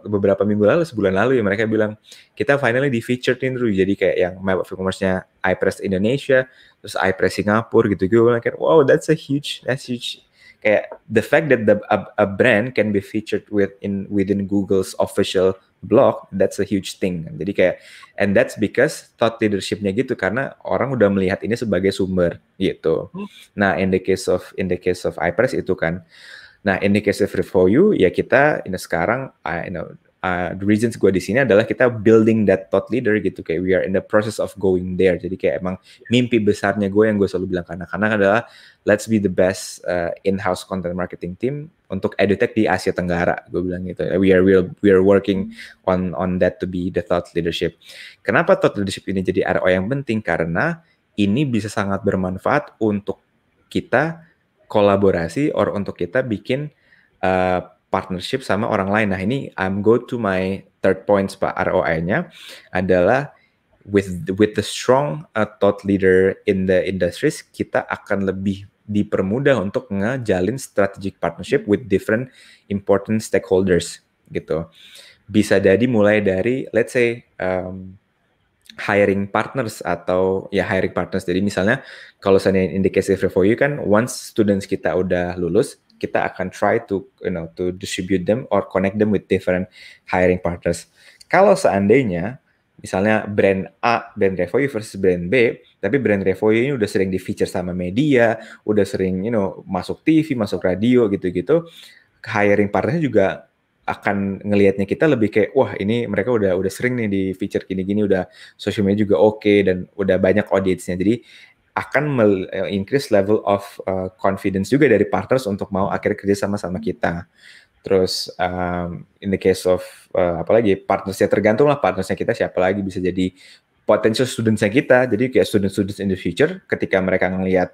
beberapa minggu lalu sebulan lalu ya mereka bilang kita finally di featured nih dulu jadi kayak yang map of commerce nya iPress Indonesia terus iPress Singapura gitu gue bilang kan wow that's a huge that's huge kayak the fact that the a, a brand can be featured with in within Google's official blog that's a huge thing jadi kayak and that's because thought leadershipnya gitu karena orang udah melihat ini sebagai sumber gitu hmm. nah in the case of in the case of iPress itu kan nah in the case of Review you ya kita ini sekarang I you know uh, the reasons gue di sini adalah kita building that thought leader gitu kayak we are in the process of going there jadi kayak emang mimpi besarnya gue yang gue selalu bilang karena karena anak adalah let's be the best uh, in-house content marketing team untuk edutech di Asia Tenggara gue bilang gitu we are are, we are working on on that to be the thought leadership kenapa thought leadership ini jadi RO yang penting karena ini bisa sangat bermanfaat untuk kita kolaborasi or untuk kita bikin uh, partnership sama orang lain. Nah ini I'm go to my third points pak ROI-nya adalah with with the strong uh, thought leader in the industries kita akan lebih dipermudah untuk ngejalin strategic partnership with different important stakeholders gitu. Bisa jadi mulai dari let's say um, hiring partners atau ya hiring partners. Jadi misalnya kalau saya for you kan once students kita udah lulus, kita akan try to you know to distribute them or connect them with different hiring partners. Kalau seandainya misalnya brand A, brand Revoy versus brand B, tapi brand Revoy ini udah sering di feature sama media, udah sering you know masuk TV, masuk radio gitu-gitu. Hiring partner juga akan ngelihatnya kita lebih kayak wah ini mereka udah udah sering nih di feature gini-gini udah social media juga oke okay, dan udah banyak audiensnya jadi akan eh, increase level of uh, confidence juga dari partners untuk mau akhirnya kerja sama sama kita. Terus um, in the case of uh, eh, apalagi partnersnya tergantung lah partnersnya kita siapa lagi bisa jadi potential studentsnya kita. Jadi kayak student-students in the future ketika mereka ngelihat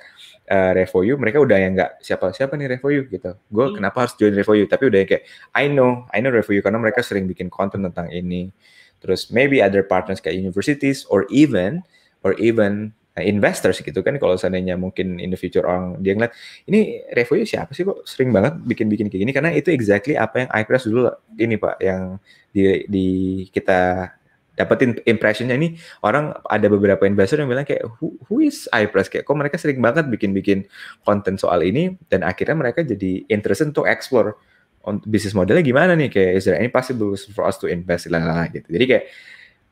uh, Revoyu, mereka udah yang nggak siapa siapa nih Revoyu gitu. Gue hmm. kenapa harus join Revoyu? Tapi udah yang kayak I know, I know Revoyu karena mereka sering bikin konten tentang ini. Terus maybe other partners kayak universities or even or even Eh, investors gitu kan kalau seandainya mungkin in the future orang dia ngeliat ini review siapa sih kok sering banget bikin-bikin kayak gini karena itu exactly apa yang iPlus dulu ini Pak yang di, di kita dapetin impressionnya ini orang ada beberapa investor yang bilang kayak who, who is iPress kayak kok mereka sering banget bikin-bikin konten soal ini dan akhirnya mereka jadi interested untuk explore bisnis modelnya gimana nih kayak is there any possible for us to invest lah gitu jadi kayak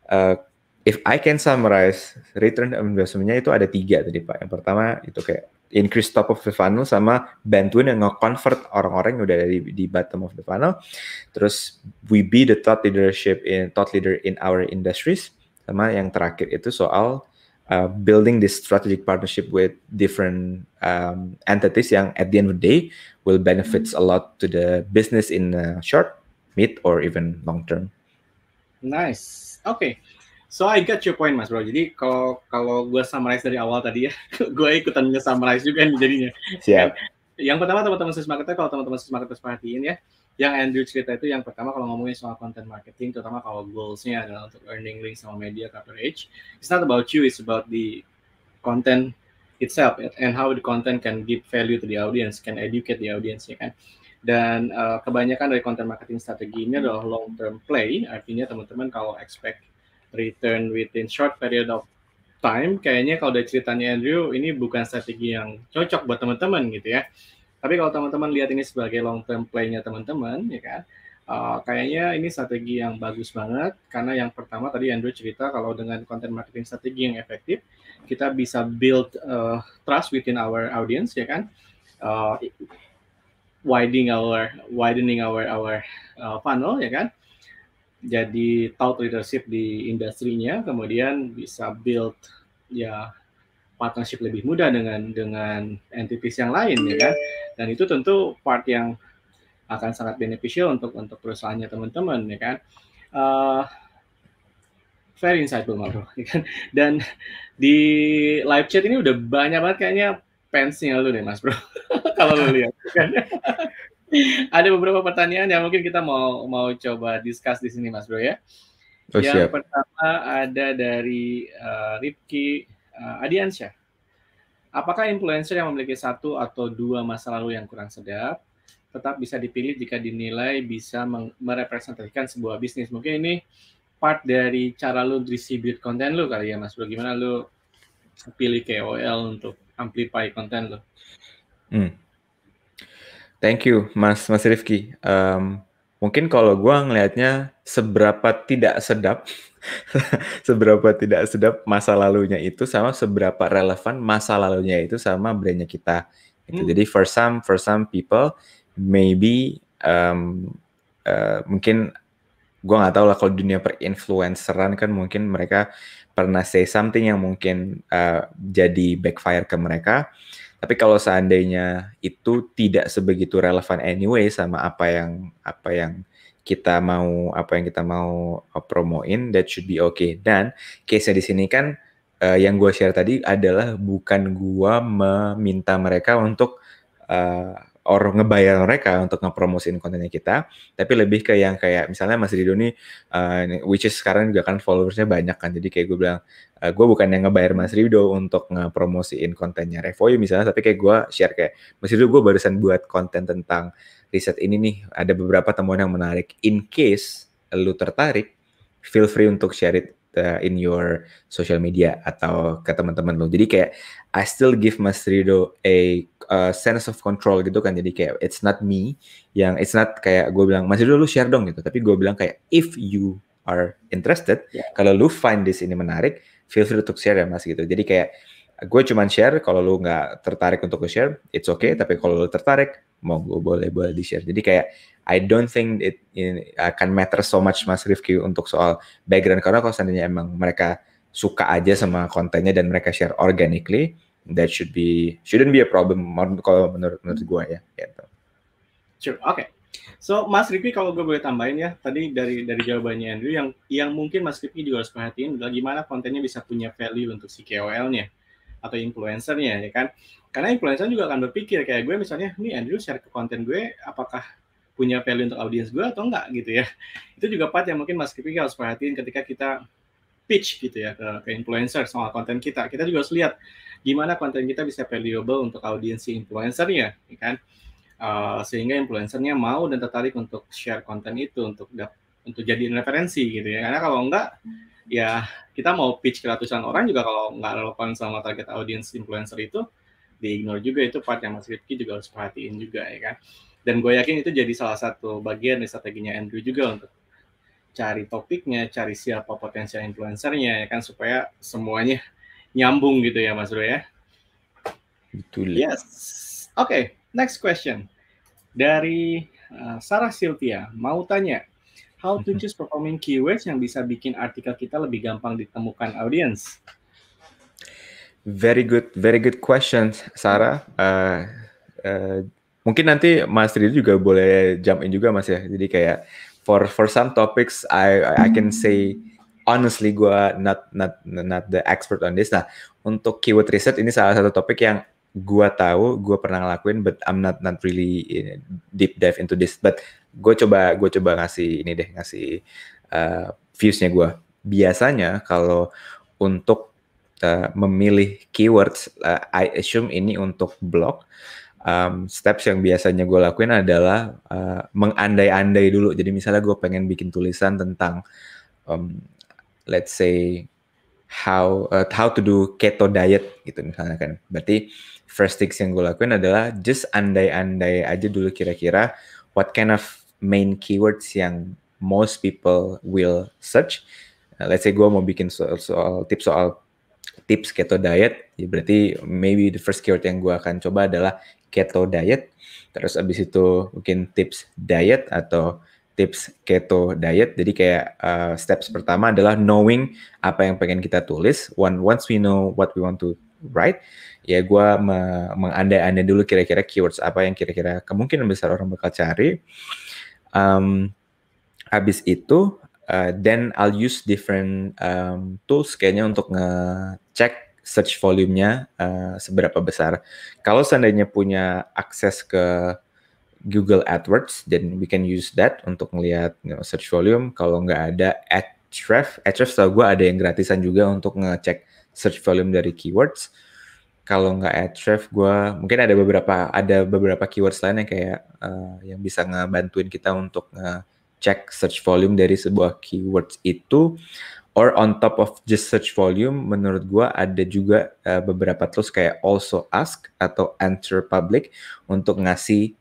uh, if I can summarize return investment-nya itu ada tiga tadi pak. Yang pertama itu kayak increase top of the funnel sama bantuin yang nge-convert orang-orang yang udah ada di, di bottom of the funnel. Terus we be the thought leadership in thought leader in our industries. Sama yang terakhir itu soal uh, building this strategic partnership with different um, entities yang at the end of the day will benefits a lot to the business in short, mid, or even long term. Nice. Okay. So I got your point, Mas Bro. Jadi kalau kalau gue summarize dari awal tadi ya, gue ikutan nge-summarize juga nih jadinya. Siap. Yang pertama teman-teman sales marketer, kalau teman-teman sales marketer perhatiin ya, yang Andrew cerita itu yang pertama kalau ngomongin soal content marketing, terutama kalau goalsnya nya adalah untuk earning link sama media coverage, it's not about you, it's about the content itself and how the content can give value to the audience, can educate the audience ya kan dan uh, kebanyakan dari content marketing strategi ini adalah long term play artinya teman-teman kalau expect return within short period of time kayaknya kalau dari ceritanya Andrew ini bukan strategi yang cocok buat teman-teman gitu ya tapi kalau teman-teman lihat ini sebagai long term play-nya teman-teman ya kan uh, kayaknya ini strategi yang bagus banget karena yang pertama tadi Andrew cerita kalau dengan content marketing strategi yang efektif kita bisa build uh, trust within our audience ya kan uh, widening our widening our our uh, funnel ya kan jadi thought leadership di industrinya, kemudian bisa build ya partnership lebih mudah dengan dengan entities yang lain ya kan. Iya. Dan itu tentu part yang akan sangat beneficial untuk untuk perusahaannya teman-teman ya kan. Uh, very insightful Maru, ya kan? Dan di live chat ini udah banyak banget kayaknya fansnya lu nih Mas Bro. Kalau lu lihat ya kan. ada beberapa pertanyaan yang mungkin kita mau mau coba diskus di sini Mas Bro ya. Oh, yang siap. pertama ada dari uh, eh, Ripki uh, eh, Adiansyah. Apakah influencer yang memiliki satu atau dua masa lalu yang kurang sedap tetap bisa dipilih jika dinilai bisa merepresentasikan sebuah bisnis? Mungkin ini part dari cara lu distribute konten lu kali ya Mas Bro. Gimana lu pilih KOL untuk amplify konten lu? Hmm. Thank you, Mas Mas Rifki. Um, mungkin kalau gue ngelihatnya seberapa tidak sedap, seberapa tidak sedap masa lalunya itu sama seberapa relevan masa lalunya itu sama brandnya kita. Gitu. Hmm. Jadi for some for some people maybe um, uh, mungkin gue nggak tahu lah kalau dunia perinfluenceran kan mungkin mereka pernah say something yang mungkin uh, jadi backfire ke mereka. Tapi kalau seandainya itu tidak sebegitu relevan anyway sama apa yang apa yang kita mau apa yang kita mau uh, promoin, that should be okay. Dan case-nya di sini kan uh, yang gue share tadi adalah bukan gue meminta mereka untuk uh, or ngebayar mereka untuk ngepromosin kontennya kita, tapi lebih ke yang kayak misalnya Mas Rido nih, uh, which is sekarang juga kan followersnya banyak kan, jadi kayak gue bilang, uh, gue bukan yang ngebayar Mas Rido untuk ngepromosiin kontennya Revoyu misalnya, tapi kayak gue share kayak, Mas Rido gue barusan buat konten tentang riset ini nih, ada beberapa temuan yang menarik, in case lu tertarik, feel free untuk share it uh, in your social media atau ke teman-teman lo. Jadi kayak I still give Mas Rido a a sense of control gitu kan. Jadi kayak it's not me yang it's not kayak gue bilang Mas Rido lu share dong gitu. Tapi gue bilang kayak if you are interested, yeah. kalau lu find this ini menarik, feel free to share ya Mas gitu. Jadi kayak gue cuman share kalau lu nggak tertarik untuk share it's okay hmm. tapi kalau lu tertarik mau gue boleh boleh di share jadi kayak I don't think it akan matter so much Mas Rifki untuk soal background karena kalau seandainya emang mereka suka aja sama kontennya dan mereka share organically that should be shouldn't be a problem kalau menurut menurut gue ya gitu. Sure, oke. Okay. So Mas Rifki kalau gue boleh tambahin ya tadi dari dari jawabannya Andrew yang yang mungkin Mas Rifki juga harus perhatiin bagaimana kontennya bisa punya value untuk si KOL-nya atau influencernya ya kan karena influencer juga akan berpikir kayak gue misalnya ini Andrew share ke konten gue apakah punya value untuk audiens gue atau enggak gitu ya itu juga part yang mungkin Mas Kipi harus perhatiin ketika kita pitch gitu ya ke, ke influencer soal konten kita kita juga harus lihat gimana konten kita bisa valuable untuk audiensi influencernya ya kan uh, sehingga influencernya mau dan tertarik untuk share konten itu untuk untuk jadi referensi gitu ya karena kalau enggak hmm ya kita mau pitch ke ratusan orang juga kalau nggak relevan sama target audience influencer itu di ignore juga itu part yang Mas Rifki juga harus perhatiin juga ya kan dan gue yakin itu jadi salah satu bagian dari strateginya Andrew juga untuk cari topiknya, cari siapa potensial influencernya ya kan supaya semuanya nyambung gitu ya Mas Bro ya. Betul. Yes. Oke, okay, next question. Dari eh, Sarah Siltia, mau tanya, How to mm-hmm. choose performing keywords yang bisa bikin artikel kita lebih gampang ditemukan audience? Very good, very good question, Sarah. Uh, uh, mungkin nanti Mas Tri juga boleh jump in juga, Mas ya. Jadi kayak for for some topics, I I can hmm. say honestly gue not not not the expert on this. Nah, untuk keyword research ini salah satu topik yang gue tahu, gue pernah ngelakuin, but I'm not not really eh, deep dive into this. But gue coba gue coba ngasih ini deh ngasih uh, viewsnya gue biasanya kalau untuk uh, memilih keywords uh, I assume ini untuk blog um, steps yang biasanya gue lakuin adalah uh, mengandai-andai dulu jadi misalnya gue pengen bikin tulisan tentang um, let's say how uh, how to do keto diet gitu misalnya kan. Berarti first things yang gue lakuin adalah just andai-andai aja dulu kira-kira what kind of main keywords yang most people will search. Uh, let's say gue mau bikin soal, soal tips soal tips keto diet, ya berarti maybe the first keyword yang gue akan coba adalah keto diet. Terus abis itu mungkin tips diet atau tips keto diet. Jadi kayak uh, steps pertama adalah knowing apa yang pengen kita tulis. One, once we know what we want to write, ya gue me mengandai-andai dulu kira-kira keywords apa yang kira-kira kemungkinan besar orang bakal cari Um, habis itu, uh, then I'll use different um, tools kayaknya untuk ngecek search volume-nya uh, seberapa besar. Kalau seandainya punya akses ke Google AdWords, then we can use that untuk melihat you know, search volume. Kalau nggak ada Ahrefs Ahrefs setahu gue ada yang gratisan juga untuk ngecek search volume dari keywords kalau nggak ad chef gue mungkin ada beberapa ada beberapa keywords lain yang kayak uh, yang bisa ngebantuin kita untuk cek search volume dari sebuah keywords itu or on top of just search volume menurut gue ada juga uh, beberapa tools kayak also ask atau answer public untuk ngasih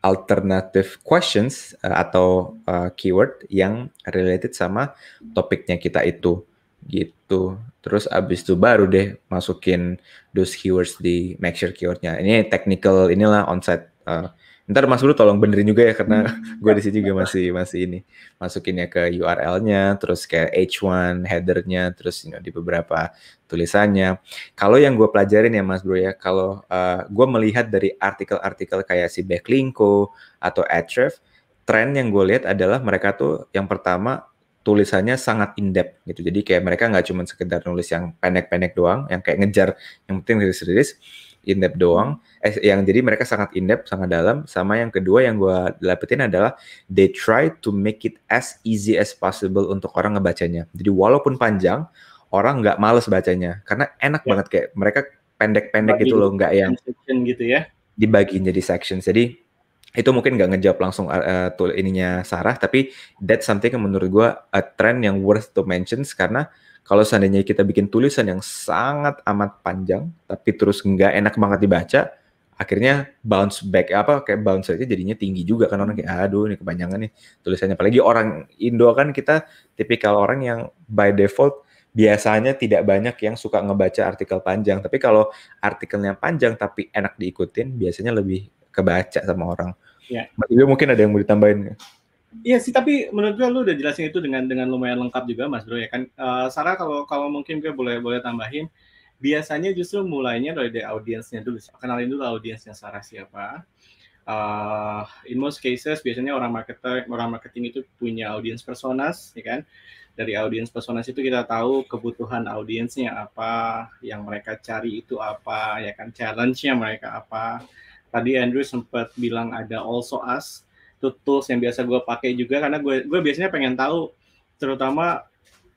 alternative questions uh, atau uh, keyword yang related sama topiknya kita itu gitu terus abis itu baru deh masukin those keywords di make sure keywordnya ini technical inilah onsite uh, ntar mas Bro tolong benerin juga ya karena hmm. gue di sini juga masih masih ini masukinnya ke URL-nya terus kayak H1 headernya terus you know, di beberapa tulisannya kalau yang gue pelajarin ya mas bro ya kalau uh, gue melihat dari artikel-artikel kayak si Backlinko atau Ahrefs tren yang gue lihat adalah mereka tuh yang pertama tulisannya sangat in-depth gitu. Jadi kayak mereka nggak cuma sekedar nulis yang pendek-pendek doang, yang kayak ngejar yang penting rilis-rilis in-depth doang. Eh, yang jadi mereka sangat in-depth, sangat dalam. Sama yang kedua yang gue dapetin adalah they try to make it as easy as possible untuk orang ngebacanya. Jadi walaupun panjang, orang nggak males bacanya karena enak ya. banget kayak mereka pendek-pendek gitu loh, nggak yang gitu ya. Dibagiin jadi sections. Jadi itu mungkin nggak ngejawab langsung uh, tool ininya Sarah tapi that something yang menurut gue a trend yang worth to mention karena kalau seandainya kita bikin tulisan yang sangat amat panjang tapi terus nggak enak banget dibaca akhirnya bounce back apa kayak bounce rate jadinya tinggi juga kan orang kayak aduh ini kepanjangan nih tulisannya apalagi orang Indo kan kita tipikal orang yang by default biasanya tidak banyak yang suka ngebaca artikel panjang tapi kalau artikelnya panjang tapi enak diikutin biasanya lebih kebaca sama orang. Iya. Mas mungkin ada yang mau ditambahin. Iya sih, tapi menurut gue lu udah jelasin itu dengan dengan lumayan lengkap juga, Mas Bro ya kan. Uh, Sarah kalau kalau mungkin gue boleh boleh tambahin, biasanya justru mulainya dari audiensnya dulu. Kenalin dulu audiensnya Sarah siapa. Uh, in most cases biasanya orang marketer orang marketing itu punya audiens personas, ya kan. Dari audiens personas itu kita tahu kebutuhan audiensnya apa, yang mereka cari itu apa, ya kan challenge-nya mereka apa tadi Andrew sempat bilang ada also us itu tools yang biasa gue pakai juga karena gue gue biasanya pengen tahu terutama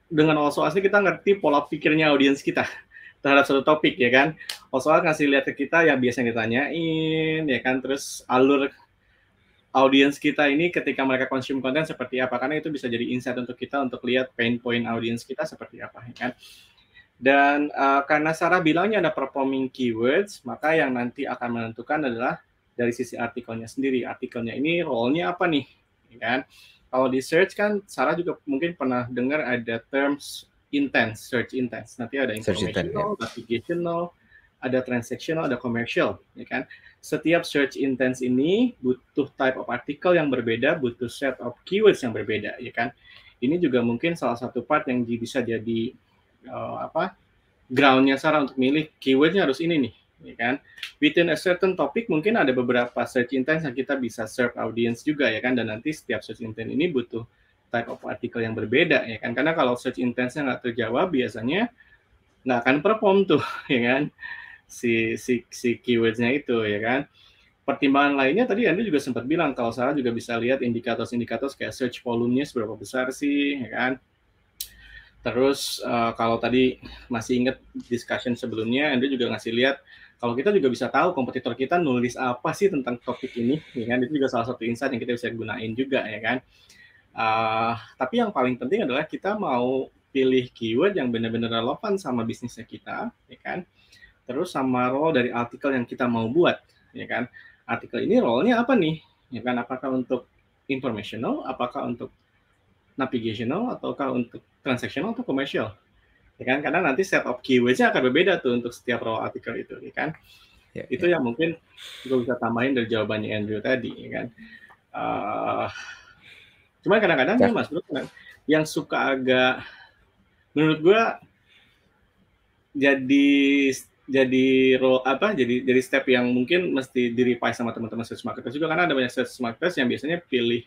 dengan also us ini kita ngerti pola pikirnya audiens kita terhadap satu topik ya kan also us ngasih lihat ke kita yang biasanya ditanyain ya kan terus alur audiens kita ini ketika mereka konsumsi konten seperti apa karena itu bisa jadi insight untuk kita untuk lihat pain point audiens kita seperti apa ya kan dan uh, karena Sarah bilangnya ada performing keywords, maka yang nanti akan menentukan adalah dari sisi artikelnya sendiri. Artikelnya ini role-nya apa nih? Ya kan? Kalau di search kan Sarah juga mungkin pernah dengar ada terms intense, search intense. Nanti ada informational, navigational, ya. ada transactional, ada commercial, ya kan? Setiap search intense ini butuh type of artikel yang berbeda, butuh set of keywords yang berbeda, ya kan? Ini juga mungkin salah satu part yang bisa jadi uh, apa groundnya Sarah untuk milih keywordnya harus ini nih ya kan within a certain topic mungkin ada beberapa search intent yang kita bisa serve audience juga ya kan dan nanti setiap search intent ini butuh type of artikel yang berbeda ya kan karena kalau search intentnya nggak terjawab biasanya nggak akan perform tuh ya kan si si si keywordsnya itu ya kan pertimbangan lainnya tadi Anda juga sempat bilang kalau sarah juga bisa lihat indikator-indikator kayak search volumenya seberapa besar sih ya kan Terus uh, kalau tadi masih ingat discussion sebelumnya, Andrew juga ngasih lihat kalau kita juga bisa tahu kompetitor kita nulis apa sih tentang topik ini, ya kan? Itu juga salah satu insight yang kita bisa gunain juga, ya kan? Uh, tapi yang paling penting adalah kita mau pilih keyword yang benar-benar relevan sama bisnisnya kita, ya kan? Terus sama role dari artikel yang kita mau buat, ya kan? Artikel ini role-nya apa nih? Ya kan? Apakah untuk informational, apakah untuk navigational, ataukah untuk transaksional untuk komersial ya kan karena nanti set of keywordsnya akan berbeda tuh untuk setiap raw artikel itu ya kan ya, itu ya. yang mungkin gue bisa tambahin dari jawabannya Andrew tadi ya kan uh, cuman kadang-kadang ya. mas bro yang suka agak menurut gue jadi jadi role apa jadi jadi step yang mungkin mesti revise sama teman-teman search marketers juga karena ada banyak search marketers yang biasanya pilih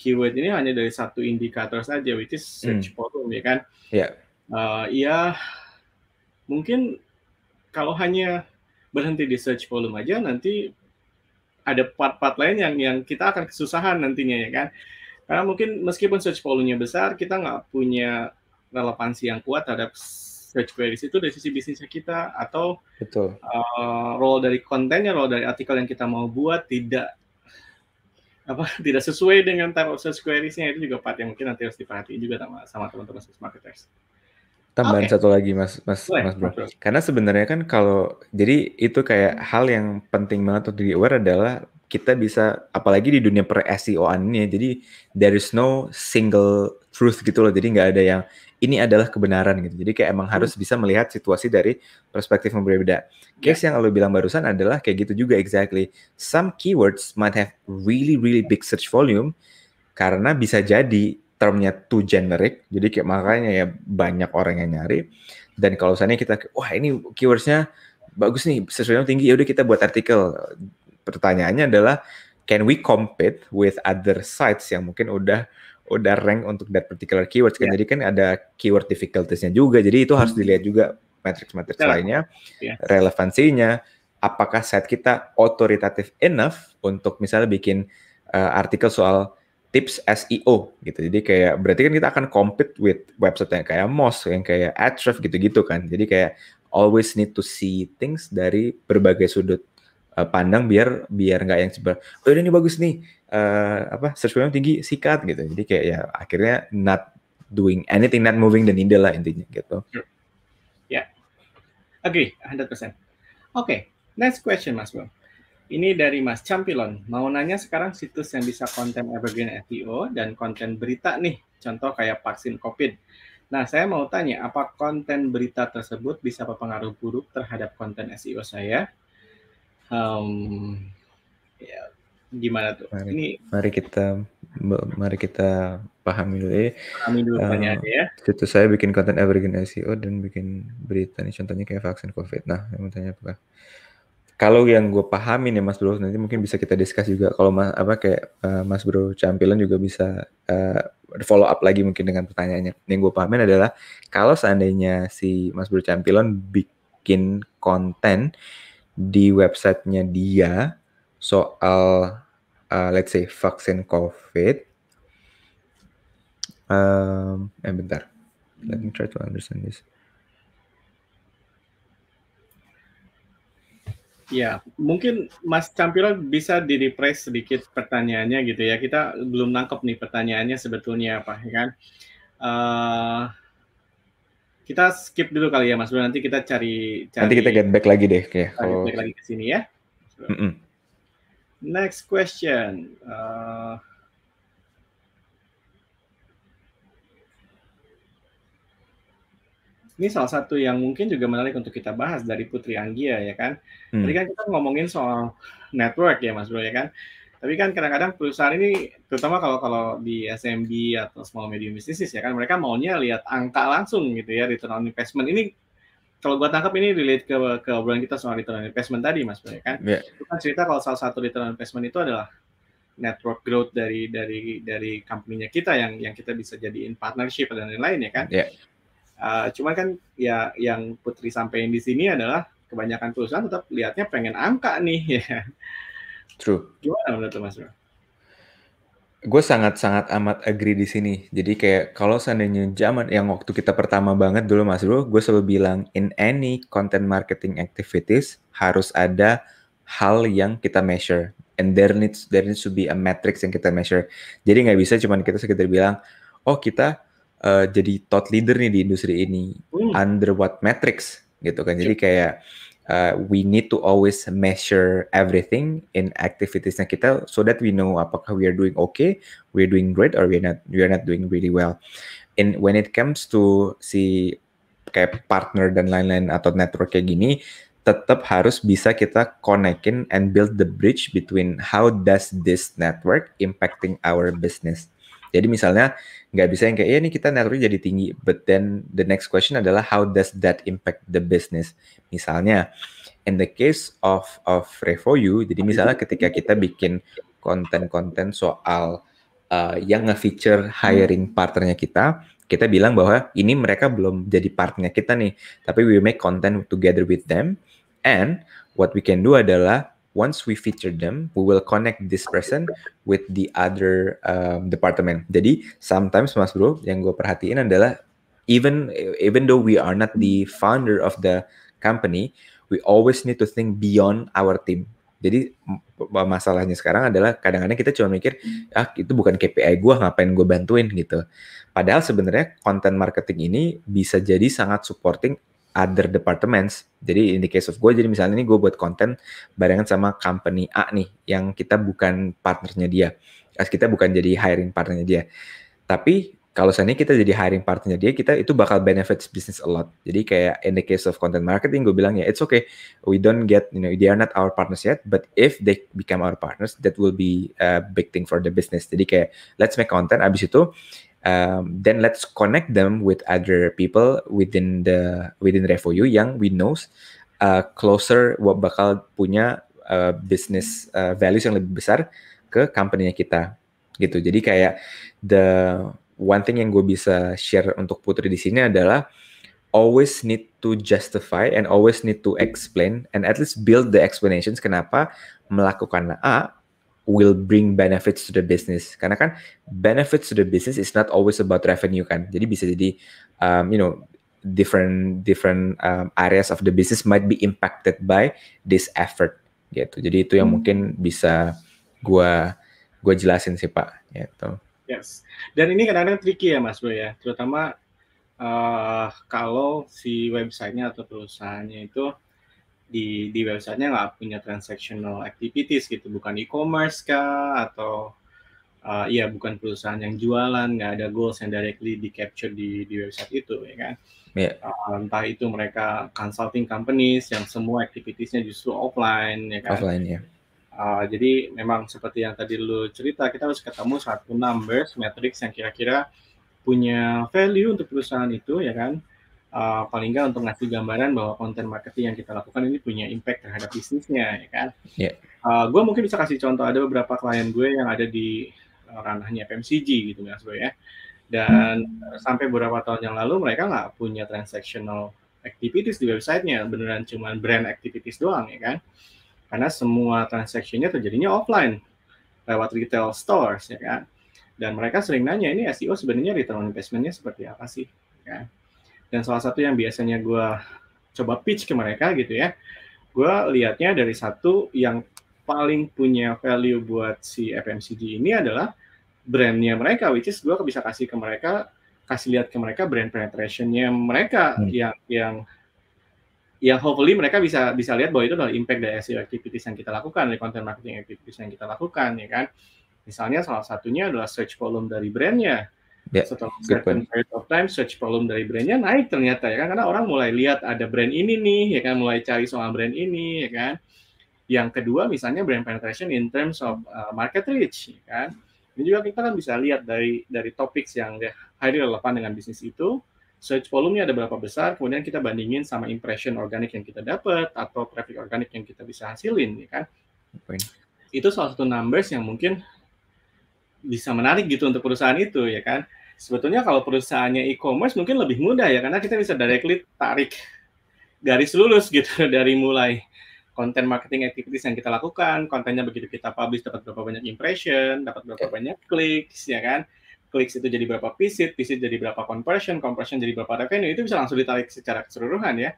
keyword ini hanya dari satu indikator saja, which is hmm. search hmm. volume ya kan? Yeah. Ya. Uh, iya, mungkin kalau hanya berhenti di search volume aja nanti ada part-part lain yang yang kita akan kesusahan nantinya ya kan? Karena mungkin meskipun search volume-nya besar, kita nggak punya relevansi yang kuat terhadap search queries itu dari sisi bisnisnya kita atau Betul. Uh, role dari kontennya, role dari artikel yang kita mau buat tidak apa tidak sesuai dengan time search queries itu juga part yang mungkin nanti harus diperhatiin juga sama sama teman-teman sales marketers. Tambahan okay. satu lagi Mas Mas Boleh, Mas Bro. Terus. Karena sebenarnya kan kalau jadi itu kayak hmm. hal yang penting banget untuk di aware adalah kita bisa apalagi di dunia per SEO-an ini ya, jadi there is no single truth gitu loh. Jadi nggak ada yang ini adalah kebenaran gitu. Jadi kayak emang hmm. harus bisa melihat situasi dari perspektif yang berbeda. Ya. Case yeah. yang lo bilang barusan adalah kayak gitu juga exactly. Some keywords might have really really big search volume karena bisa jadi termnya too generic. Jadi kayak makanya ya banyak orang yang nyari. Dan kalau misalnya kita wah ini keywordsnya bagus nih sesuai tinggi yaudah kita buat artikel. Pertanyaannya adalah can we compete with other sites yang mungkin udah udah rank untuk that particular keyword. kan. Iya. Jadi kan ada keyword difficultiesnya juga. Jadi itu harus hmm. dilihat juga matrix-matrix yeah. lainnya, yeah. relevansinya, apakah site kita otoritatif enough untuk misalnya bikin uh, artikel soal tips SEO gitu. Jadi kayak berarti kan kita akan compete with website yang kayak Moz, yang kayak Ahrefs gitu-gitu kan. Jadi kayak always need to see things dari berbagai sudut Eh, pandang biar biar nggak yang sebar oh ini bagus nih uh, apa search volume tinggi sikat gitu jadi kayak ya akhirnya not doing anything not moving the needle lah intinya gitu ya yeah. agree 100% oke okay. next question mas bro ini dari Mas Champilon. Mau nanya sekarang situs yang bisa konten evergreen SEO dan konten berita nih, contoh kayak vaksin COVID. Nah, saya mau tanya, apa konten berita tersebut bisa berpengaruh buruk terhadap konten SEO saya? um, ya gimana tuh? Mari, ini mari kita mari kita pahami dulu ya. Pahami dulu uh, ya. saya bikin konten evergreen SEO dan bikin berita nih contohnya kayak vaksin COVID. Nah, yang tanya apa? Kalau yang gue pahami nih Mas Bro, nanti mungkin bisa kita discuss juga. Kalau mas apa kayak uh, Mas Bro Campilan juga bisa uh, follow up lagi mungkin dengan pertanyaannya. Yang gue pahamin adalah kalau seandainya si Mas Bro Campilan bikin konten di websitenya dia soal uh, let's say vaksin COVID. Um, eh bentar, let me try to understand this. Ya, mungkin Mas Campiro bisa di sedikit pertanyaannya gitu ya. Kita belum nangkep nih pertanyaannya sebetulnya apa, ya kan? Uh, kita skip dulu kali ya Mas Bro. Nanti kita cari, cari Nanti kita get back lagi deh kayak. kalau get back lagi ke sini ya. Mm -mm. Next question. Uh, ini salah satu yang mungkin juga menarik untuk kita bahas dari Putri Anggia ya kan. Hmm. Tadi kan kita ngomongin soal network ya Mas Bro ya kan. Tapi kan kadang-kadang perusahaan ini terutama kalau kalau di SMB atau small medium business ya kan mereka maunya lihat angka langsung gitu ya return on investment ini kalau gua tangkap ini relate ke ke obrolan kita soal return on investment tadi Mas Bro ya kan. Yeah. Itu kan cerita kalau salah satu return on investment itu adalah network growth dari dari dari company kita yang yang kita bisa jadiin partnership dan lain-lain ya kan. Yeah. Iya. Uh, cuman kan ya yang Putri sampaikan di sini adalah kebanyakan perusahaan tetap lihatnya pengen angka nih ya. Kan? True. Gimana menurut Mas Bro? Gue sangat-sangat amat agree di sini. Jadi kayak kalau seandainya zaman yang waktu kita pertama banget dulu Mas Bro, gue selalu bilang in any content marketing activities harus ada hal yang kita measure. And there needs there needs to be a metrics yang kita measure. Jadi nggak bisa cuman kita sekedar bilang, oh kita uh, jadi thought leader nih di industri ini hmm. under what metrics gitu kan. Jadi kayak uh, we need to always measure everything in activitiesnya kita so that we know apakah we are doing okay, we are doing great or are not are not doing really well. And when it comes to si kayak partner dan lain-lain atau network kayak gini, tetap harus bisa kita connectin and build the bridge between how does this network impacting our business. Jadi misalnya nggak bisa yang kayak ya ini kita naturally jadi tinggi, but then the next question adalah how does that impact the business? Misalnya in the case of of Revoyu, jadi misalnya ketika kita bikin konten-konten soal uh, yang nge-feature hiring partnernya kita, kita bilang bahwa ini mereka belum jadi partnernya kita nih, tapi we make content together with them and what we can do adalah once we feature them, we will connect this person with the other um, department. Jadi sometimes Mas Bro, yang gue perhatiin adalah even even though we are not the founder of the company, we always need to think beyond our team. Jadi masalahnya sekarang adalah kadang-kadang kita cuma mikir ah itu bukan KPI gue ngapain gue bantuin gitu. Padahal sebenarnya content marketing ini bisa jadi sangat supporting other departments. Jadi in the case of gue, jadi misalnya ini gue buat konten barengan sama company A nih, yang kita bukan partnernya dia. as Kita bukan jadi hiring partnernya dia. Tapi kalau seandainya kita jadi hiring partnernya dia, kita itu bakal benefits business a lot. Jadi kayak in the case of content marketing, gue bilang ya, it's okay, we don't get, you know, they are not our partners yet, but if they become our partners, that will be a big thing for the business. Jadi kayak, let's make content, abis itu um, then let's connect them with other people within the within Revoyu yang we knows uh, closer bakal punya uh, business uh, values yang lebih besar ke company kita gitu. Jadi kayak the one thing yang gue bisa share untuk Putri di sini adalah always need to justify and always need to explain and at least build the explanations kenapa melakukan A will bring benefits to the business. Karena kan benefits to the business is not always about revenue kan. Jadi bisa jadi um, you know different different um, areas of the business might be impacted by this effort gitu. Jadi itu yang hmm. mungkin bisa gua gua jelasin sih Pak gitu. Yes. Dan ini kadang-kadang tricky ya Mas Bro ya, terutama uh, kalau si websitenya atau perusahaannya itu di di websitenya nggak punya transactional activities gitu bukan e-commerce kah atau uh, ya bukan perusahaan yang jualan nggak ada goals yang directly di capture di di website itu ya kan yeah. uh, entah itu mereka consulting companies yang semua activitiesnya justru offline ya kan offline ya yeah. uh, jadi memang seperti yang tadi lu cerita kita harus ketemu satu numbers matrix yang kira-kira punya value untuk perusahaan itu ya kan uh, paling nggak untuk ngasih gambaran bahwa konten marketing yang kita lakukan ini punya impact terhadap bisnisnya, ya kan? Yeah. Iya. Uh, gue mungkin bisa kasih contoh ada beberapa klien gue yang ada di eh, ranahnya FMCG gitu mas gue ya, dan hmm. sampai beberapa tahun yang lalu mereka nggak punya transactional activities di websitenya, beneran cuma brand activities doang, ya kan? Karena semua transaksinya terjadinya offline lewat retail stores, ya kan? Dan mereka sering nanya ini SEO sebenarnya return on investmentnya seperti apa sih, ya kan? Dan salah satu yang biasanya gue coba pitch ke mereka gitu ya, gue liatnya dari satu yang paling punya value buat si FMCG ini adalah brandnya mereka, which is gue bisa kasih ke mereka, kasih lihat ke mereka brand penetrationnya mereka hmm. yang yang yang hopefully mereka bisa bisa lihat bahwa itu adalah impact dari SEO activities yang kita lakukan, dari content marketing activities yang kita lakukan, ya kan? Misalnya salah satunya adalah search volume dari brandnya yeah. setelah certain period of time search volume dari brandnya naik ternyata ya kan karena orang mulai lihat ada brand ini nih ya kan mulai cari soal brand ini ya kan yang kedua misalnya brand penetration in terms of uh, market reach ya kan ini juga kita kan bisa lihat dari dari topics yang highly relevan dengan bisnis itu search volume-nya ada berapa besar kemudian kita bandingin sama impression organik yang kita dapat atau traffic organik yang kita bisa hasilin ya kan Point. itu salah satu numbers yang mungkin bisa menarik gitu untuk perusahaan itu ya kan Sebetulnya kalau perusahaannya e-commerce mungkin lebih mudah ya karena kita bisa directly tarik garis lulus gitu dari mulai konten marketing activities yang kita lakukan, kontennya begitu kita publish dapat berapa banyak impression, dapat berapa banyak klik, ya kan. Klik itu jadi berapa visit, visit jadi berapa conversion, conversion jadi berapa revenue itu bisa langsung ditarik secara keseluruhan ya.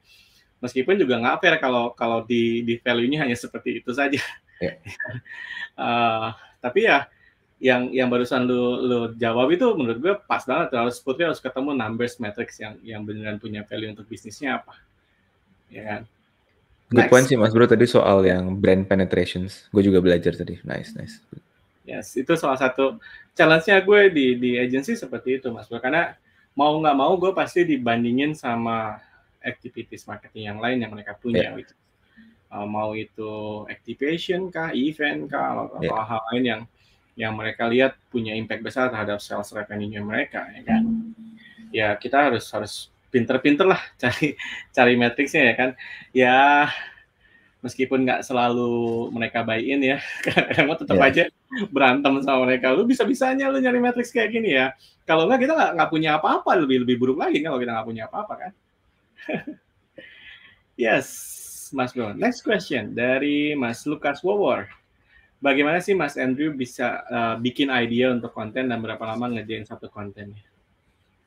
Meskipun juga nggak fair kalau kalau di di value-nya hanya seperti itu saja. Yeah. Ya. uh, tapi ya yang yang barusan lu lu jawab itu menurut gue pas banget harus Putri harus ketemu numbers matrix yang yang beneran punya value untuk bisnisnya apa ya kan Good point sih Mas Bro tadi soal yang brand penetrations. Gue juga belajar tadi. Nice, nice. Yes, itu salah satu challenge-nya gue di di agency seperti itu Mas Bro. Karena mau nggak mau gue pasti dibandingin sama activities marketing yang lain yang mereka punya. Yeah. Gitu. Uh, mau itu activation kah, event kah, atau yeah. hal lain yang yang mereka lihat punya impact besar terhadap sales revenue mereka ya kan hmm. ya kita harus harus pinter-pinter lah cari cari matriksnya ya kan ya meskipun nggak selalu mereka buy in ya karena tetap yeah. aja berantem sama mereka lu bisa bisanya lu nyari matriks kayak gini ya kalau nggak kita nggak, nggak punya apa-apa lebih lebih buruk lagi kan kalau kita nggak punya apa-apa kan yes Mas Bro next question dari Mas Lukas Wawor bagaimana sih Mas Andrew bisa uh, bikin ide untuk konten dan berapa lama ngerjain satu kontennya?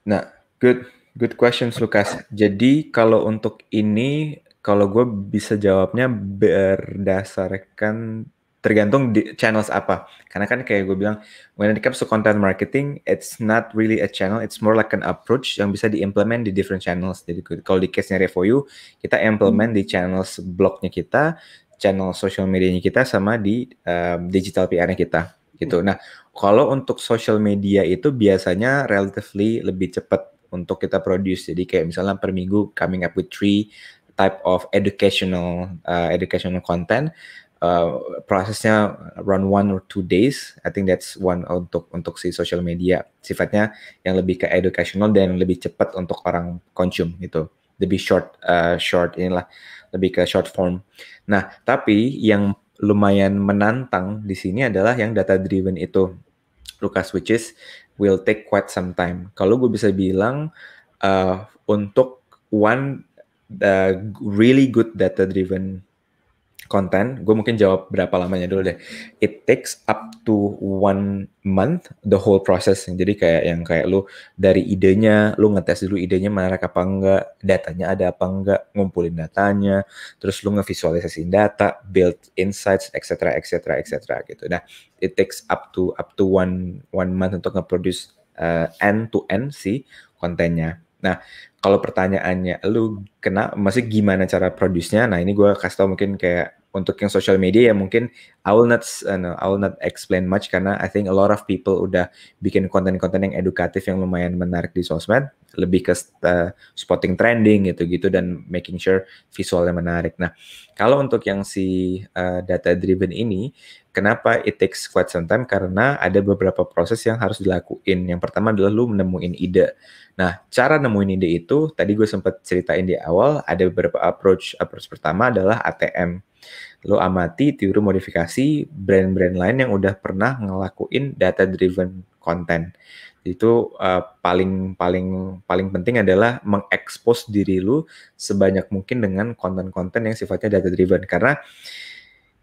Nah, good good questions Lukas. Jadi kalau untuk ini kalau gue bisa jawabnya berdasarkan tergantung di channels apa. Karena kan kayak gue bilang, when it comes to content marketing, it's not really a channel, it's more like an approach yang bisa diimplement di different channels. Jadi kalau di case-nya Revoyu, kita implement di channels blognya kita, channel social medianya kita sama di uh, digital PR-nya kita gitu. Hmm. Nah, kalau untuk social media itu biasanya relatively lebih cepat untuk kita produce. Jadi kayak misalnya per minggu coming up with three type of educational uh, educational content. Uh, prosesnya run one or two days. I think that's one untuk untuk si social media sifatnya yang lebih ke educational dan lebih cepat untuk orang consume gitu. Lebih short uh, short inilah lebih ke short form. Nah, tapi yang lumayan menantang di sini adalah yang data driven itu. Lucas, which is will take quite some time. Kalau gue bisa bilang uh, untuk one uh, really good data driven konten, gue mungkin jawab berapa lamanya dulu deh. It takes up to one month the whole process. Jadi kayak yang kayak lu dari idenya, lu ngetes dulu idenya menarik apa enggak, datanya ada apa enggak, ngumpulin datanya, terus lu ngevisualisasiin data, build insights, etc. etc. etc. gitu. Nah, it takes up to up to one one month untuk ngeproduce uh, end to end si kontennya. Nah, kalau pertanyaannya lu kena masih gimana cara produce-nya? Nah, ini gue kasih tau mungkin kayak untuk yang social media ya mungkin I will not uh, I will not explain much karena I think a lot of people udah bikin konten-konten yang edukatif yang lumayan menarik di sosmed lebih ke uh, spotting trending gitu-gitu dan making sure visualnya menarik. Nah, kalau untuk yang si uh, data driven ini kenapa it takes quite some time karena ada beberapa proses yang harus dilakuin. Yang pertama adalah lu nemuin ide. Nah, cara nemuin ide itu tadi gue sempat ceritain di awal ada beberapa approach. Approach pertama adalah ATM Lo amati, tiru modifikasi brand-brand lain yang udah pernah ngelakuin data driven content. Itu uh, paling paling paling penting adalah mengekspos diri lu sebanyak mungkin dengan konten-konten yang sifatnya data driven karena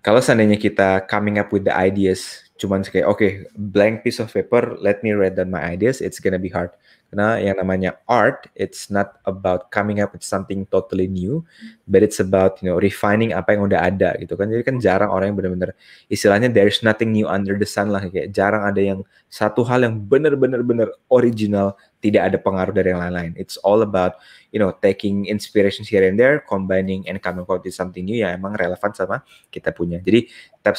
kalau seandainya kita coming up with the ideas cuman kayak oke okay, blank piece of paper let me write down my ideas it's gonna be hard karena yang namanya art, it's not about coming up with something totally new, but it's about you know refining apa yang udah ada gitu kan. Jadi kan hmm. jarang orang yang benar-benar istilahnya there's nothing new under the sun lah kayak jarang ada yang satu hal yang benar-benar benar original tidak ada pengaruh dari yang lain-lain. It's all about you know taking inspiration here and there, combining and coming up with something new yang emang relevan sama kita punya. Jadi step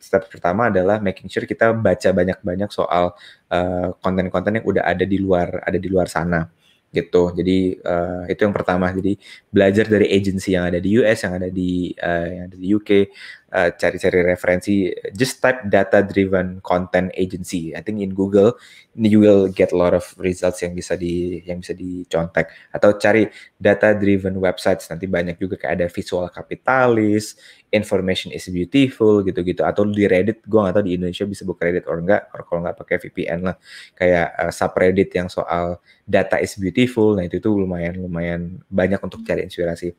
step pertama adalah making sure kita baca banyak-banyak soal eh, konten-konten uh, yang udah ada di luar ada di luar sana gitu. Jadi uh, itu yang pertama. Jadi belajar dari agensi yang ada di US, yang ada di uh, yang ada di UK, Eh, cari-cari uh, referensi, just type data driven content agency. I think in Google you will get a lot of results yang bisa di yang bisa dicontek atau cari data driven websites nanti banyak juga kayak ada visual kapitalis, information is beautiful gitu-gitu atau di Reddit gue nggak tahu di Indonesia bisa buka Reddit or enggak or kalau nggak pakai VPN lah kayak uh, subreddit yang soal data is beautiful nah itu tuh lumayan lumayan banyak untuk cari inspirasi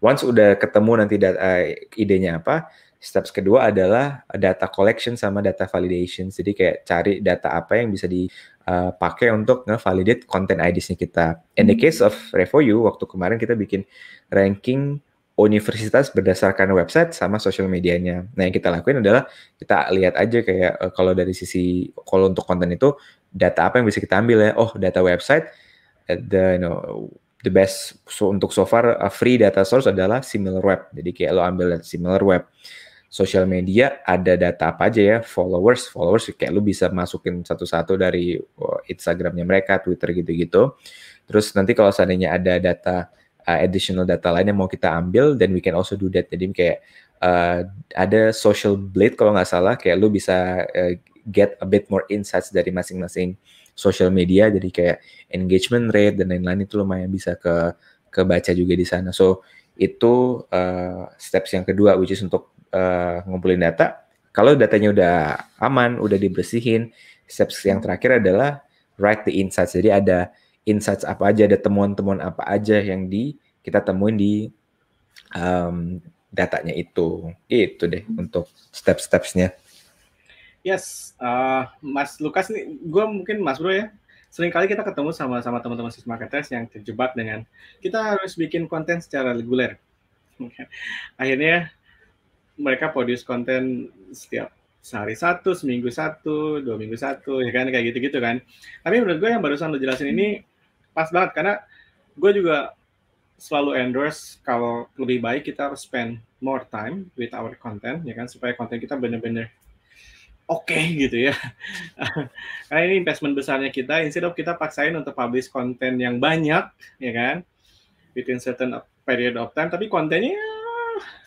once udah ketemu nanti data, uh, eh, idenya apa Steps kedua adalah data collection sama data validation. Jadi kayak cari data apa yang bisa dipakai eh, untuk ngevalidate content IDs-nya kita. In the hmm. case of Revoyu, waktu kemarin kita bikin ranking universitas berdasarkan website sama social medianya. Nah, yang kita lakuin adalah kita lihat aja kayak eh, kalau dari sisi kalau untuk konten itu data apa yang bisa kita ambil ya? Oh, data website eh, the you know the best so, untuk so far free data source adalah similar web. Jadi kayak lo ambil similar web sosial media ada data apa aja ya followers followers kayak lu bisa masukin satu-satu dari eh, Instagramnya mereka Twitter gitu-gitu terus nanti kalau seandainya ada data uh, additional data lain yang mau kita ambil dan we can also do that jadi kayak uh, ada social blade kalau nggak salah kayak lu bisa uh, get a bit more insights dari masing-masing social media jadi kayak engagement rate dan lain-lain itu lumayan bisa ke kebaca juga di sana so itu uh, steps yang kedua which is untuk uh, ngumpulin data. Kalau datanya udah aman, udah dibersihin, steps yang terakhir adalah write the insights. Jadi ada insights apa aja, ada temuan-temuan apa aja yang di kita temuin di um, datanya itu. Itu deh untuk step-stepsnya. Yes, uh, Mas Lukas nih, gue mungkin Mas Bro ya, Seringkali kita ketemu sama sama teman-teman sis marketers yang terjebak dengan kita harus bikin konten secara reguler. Akhirnya mereka produce konten setiap sehari satu, seminggu satu, dua minggu satu, ya kan kayak gitu-gitu kan. Tapi menurut gue yang barusan lo jelasin ini pas banget karena gue juga selalu endorse kalau lebih baik kita harus spend more time with our content ya kan supaya konten kita bener-bener oke okay, gitu ya. Karena ini investment besarnya kita, instead of kita paksain untuk publish konten yang banyak, ya kan, within certain period of time, tapi kontennya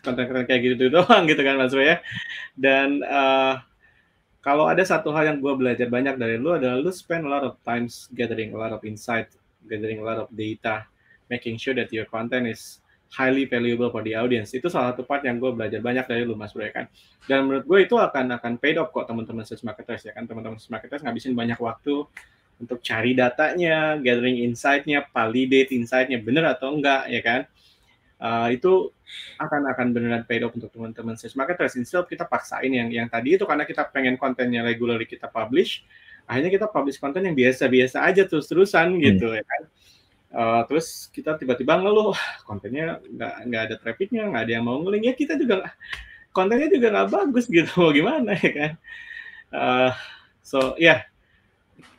konten-konten kayak gitu doang gitu kan Mas ya. Dan uh, kalau ada satu hal yang gue belajar banyak dari lu adalah lu spend a lot of times gathering a lot of insight, gathering a lot of data, making sure that your content is highly valuable for the audience. Itu salah satu part yang gue belajar banyak dari lu Mas Bro ya kan. Dan menurut gue itu akan akan paid off kok teman-teman search marketers ya kan. Teman-teman search marketers ngabisin banyak waktu untuk cari datanya, gathering insight-nya, validate insight-nya bener atau enggak ya kan. Uh, itu akan akan beneran paid off untuk teman-teman search market tracing self kita paksain yang yang tadi itu karena kita pengen kontennya regularly kita publish akhirnya kita publish konten yang biasa-biasa aja terus-terusan hmm. gitu ya kan uh, terus kita tiba-tiba ngeluh kontennya nggak nggak ada trafficnya nggak ada yang mau ngeling ya kita juga kontennya juga nggak bagus gitu mau gimana ya kan uh, so ya yeah.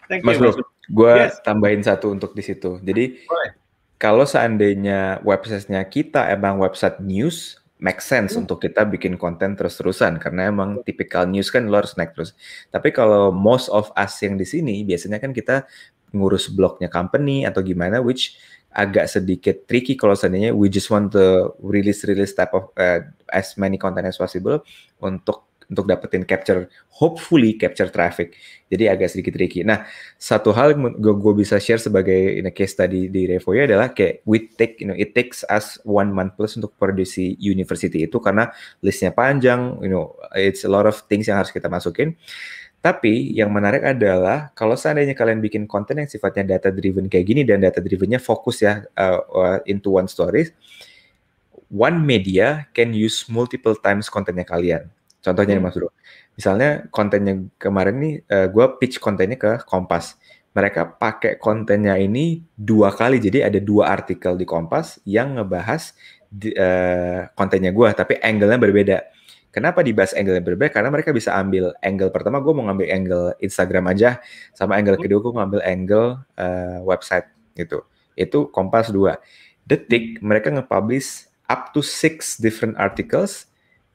thank Mas you Bro, gue yes. tambahin satu untuk di situ jadi Boleh kalau seandainya websitenya kita emang website news, make sense hmm. untuk kita bikin konten terus-terusan karena emang tipikal news kan lo harus naik terus. Tapi kalau most of us yang di sini biasanya kan kita ngurus blognya company atau gimana, which agak sedikit tricky kalau seandainya we just want to release release type of uh, as many content as possible untuk untuk dapetin capture, hopefully capture traffic. Jadi agak sedikit tricky. Nah, satu hal yang gue bisa share sebagai in a case tadi di Revo Revoya adalah kayak we take, you know, it takes us one month plus untuk produksi university itu karena listnya panjang, you know, it's a lot of things yang harus kita masukin. Tapi yang menarik adalah kalau seandainya kalian bikin konten yang sifatnya data driven kayak gini dan data drivennya fokus ya uh, uh into one stories, one media can use multiple times kontennya kalian. Contohnya nih hmm. Mas Bro, misalnya kontennya kemarin nih uh, eh, gue pitch kontennya ke Kompas. Mereka pakai kontennya ini dua kali, jadi ada dua artikel di Kompas yang ngebahas di, uh, kontennya gue, tapi angle-nya berbeda. Kenapa dibahas angle yang berbeda? Karena mereka bisa ambil angle pertama, gue mau ngambil angle Instagram aja, sama angle hmm. kedua gue ngambil angle uh, website gitu. Itu Kompas dua Detik mereka nge up to six different articles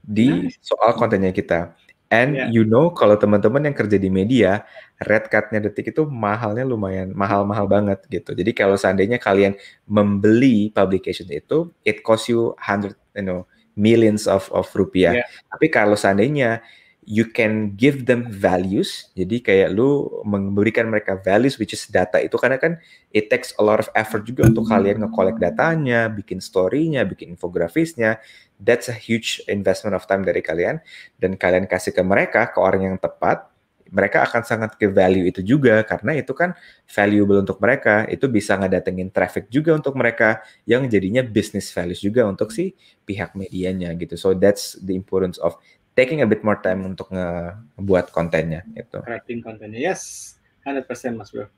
di nah. soal kontennya kita. And yeah. you know kalau teman-teman yang kerja di media, red card-nya detik itu mahalnya lumayan mahal-mahal banget gitu. Jadi kalau seandainya kalian membeli publication itu, it cost you hundred, you know, millions of of rupiah. Yeah. Tapi kalau seandainya you can give them values. Jadi kayak lu memberikan mereka values which is data itu karena kan it takes a lot of effort juga untuk kalian nge datanya, bikin story-nya, bikin infografisnya. That's a huge investment of time dari kalian dan kalian kasih ke mereka ke orang yang tepat mereka akan sangat ke value itu juga karena itu kan valuable untuk mereka itu bisa ngedatengin traffic juga untuk mereka yang jadinya business values juga untuk si pihak medianya gitu so that's the importance of taking a bit more time untuk ngebuat kontennya itu. Crafting kontennya, yes, 100% mas bro. Ya,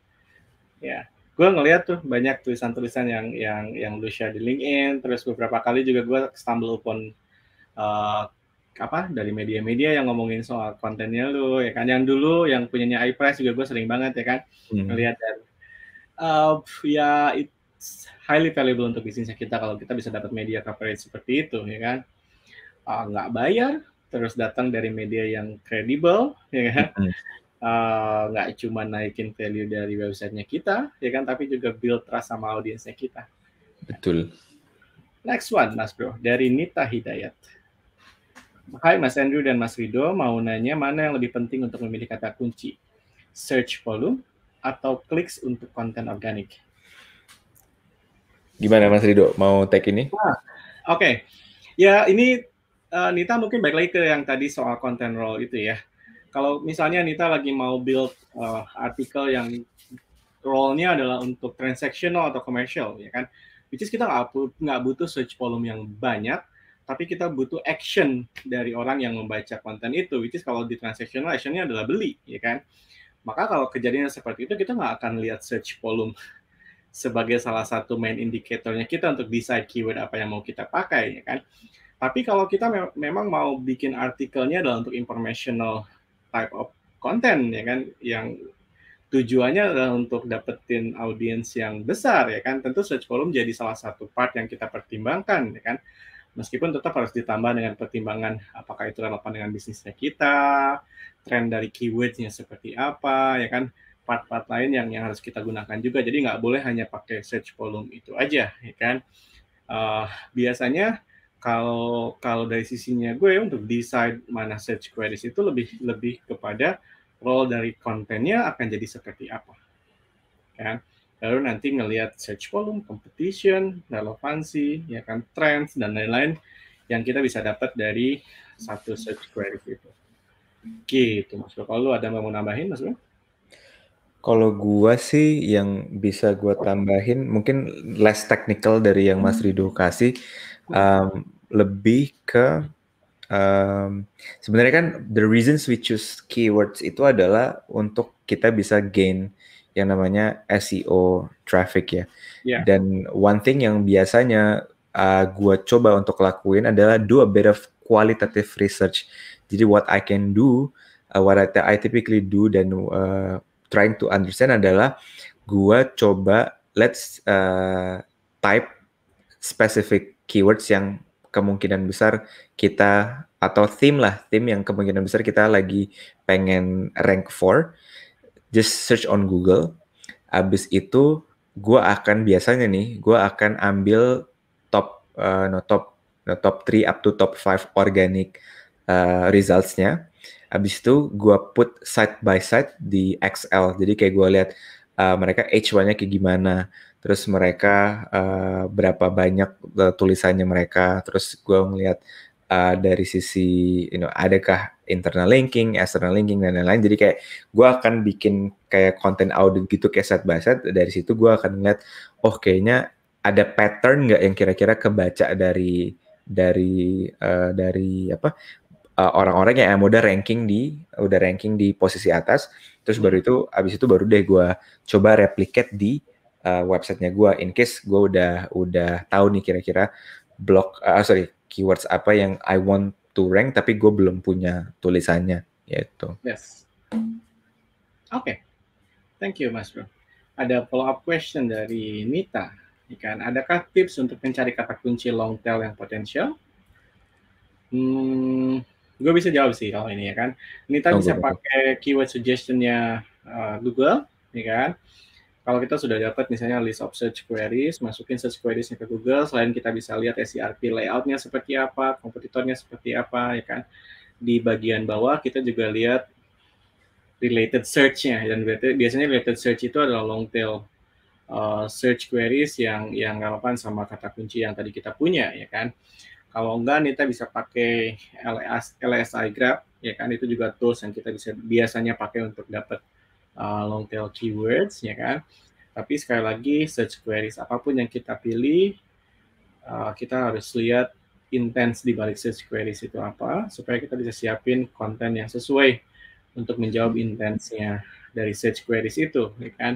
yeah. gue ngeliat tuh banyak tulisan-tulisan yang yang yang lu share di LinkedIn, terus beberapa kali juga gue stumble upon uh, apa dari media-media yang ngomongin soal kontennya lu ya kan yang dulu yang punyanya iPress juga gue sering banget ya kan hmm. dan uh, ya it's highly valuable untuk bisnisnya kita kalau kita bisa dapat media coverage seperti itu ya kan ah, nggak uh, bayar terus datang dari media yang kredibel, ya kan? Mm-hmm. Eh, nggak uh, cuma naikin value dari websitenya kita, ya kan, tapi juga build trust sama audiensnya kita. Betul. Next one, Mas Bro, dari Nita Hidayat. Hai Mas Andrew dan Mas Rido, mau nanya mana yang lebih penting untuk memilih kata kunci? Search volume atau clicks untuk konten organik? Gimana Mas Rido, mau take ini? Ah, Oke, okay. ya ini uh, Nita mungkin balik lagi ke yang tadi soal content role itu ya. Kalau misalnya Nita lagi mau build uh, artikel yang role-nya adalah untuk transactional atau commercial, ya kan? Which is kita nggak butuh search volume yang banyak, tapi kita butuh action dari orang yang membaca konten itu, which is kalau di transactional action-nya adalah beli, ya kan? Maka kalau kejadiannya seperti itu, kita nggak akan lihat search volume sebagai salah satu main indikatornya kita untuk decide keyword apa yang mau kita pakai, ya kan? Tapi kalau kita me memang mau bikin artikelnya dalam untuk informational type of content ya kan yang tujuannya adalah untuk dapetin audiens yang besar ya kan tentu search volume jadi salah satu part yang kita pertimbangkan ya kan meskipun tetap harus ditambah dengan pertimbangan apakah itu relevan dengan bisnisnya kita tren dari keywordnya seperti apa ya kan part-part lain yang yang harus kita gunakan juga jadi nggak boleh hanya pakai search volume itu aja ya kan uh, biasanya kalau kalau dari sisinya gue untuk decide mana search queries itu lebih lebih kepada role dari kontennya akan jadi seperti apa ya lalu nanti ngelihat search volume competition relevansi ya kan trends dan lain-lain yang kita bisa dapat dari satu search query itu gitu mas kalau lu ada yang mau nambahin mas kalau gua sih yang bisa gua tambahin mungkin less technical dari yang Mas hmm. Ridho kasih um, lebih ke um, sebenarnya kan the reasons we choose keywords itu adalah untuk kita bisa gain yang namanya SEO traffic ya. Yeah. Dan one thing yang biasanya uh, gua coba untuk lakuin adalah do a bit of qualitative research. Jadi what I can do, uh, what I, I typically do dan uh, trying to understand adalah gua coba let's uh, type specific keywords yang kemungkinan besar kita atau tim lah tim yang kemungkinan besar kita lagi pengen rank for just search on Google abis itu gue akan biasanya nih gue akan ambil top uh, no top no top 3 up to top 5 organic uh, resultsnya abis itu gue put side by side di XL jadi kayak gue lihat uh, mereka H1-nya kayak gimana terus mereka uh, berapa banyak uh, tulisannya mereka terus gue ngeliat uh, dari sisi you know adakah internal linking, external linking dan lain-lain. Jadi kayak gue akan bikin kayak konten audit gitu kayak set by set. Dari situ gue akan ngeliat, oh kayaknya ada pattern nggak yang kira-kira kebaca dari dari uh, dari apa orang orang-orang yang udah ranking di udah ranking di posisi atas terus baru itu abis itu baru deh gue coba replicate di uh, websitenya gue in case gue udah udah tahu nih kira-kira blog uh, sorry keywords apa yang I want to rank tapi gue belum punya tulisannya yaitu yes oke okay. thank you mas bro ada follow up question dari Nita ikan adakah tips untuk mencari kata kunci long tail yang potensial hmm, gue bisa jawab sih kalau ini ya kan Nita oh, bisa pakai keyword suggestionnya uh, Google ya kan kalau kita sudah dapat misalnya list of search queries, masukin search queriesnya ke Google, selain kita bisa lihat SERP layoutnya seperti apa, kompetitornya seperti apa, ya kan. Di bagian bawah kita juga lihat related search-nya, dan biasanya related search itu adalah long tail uh, search queries yang yang relevan sama kata kunci yang tadi kita punya, ya kan. Kalau enggak, kita bisa pakai LSI grab, ya kan, itu juga tools yang kita bisa biasanya pakai untuk dapat uh, long tail keywords ya kan. Tapi sekali lagi search queries apapun yang kita pilih uh, kita harus lihat intens di balik search queries itu apa supaya kita bisa siapin konten yang sesuai untuk menjawab intensnya dari search queries itu ya kan.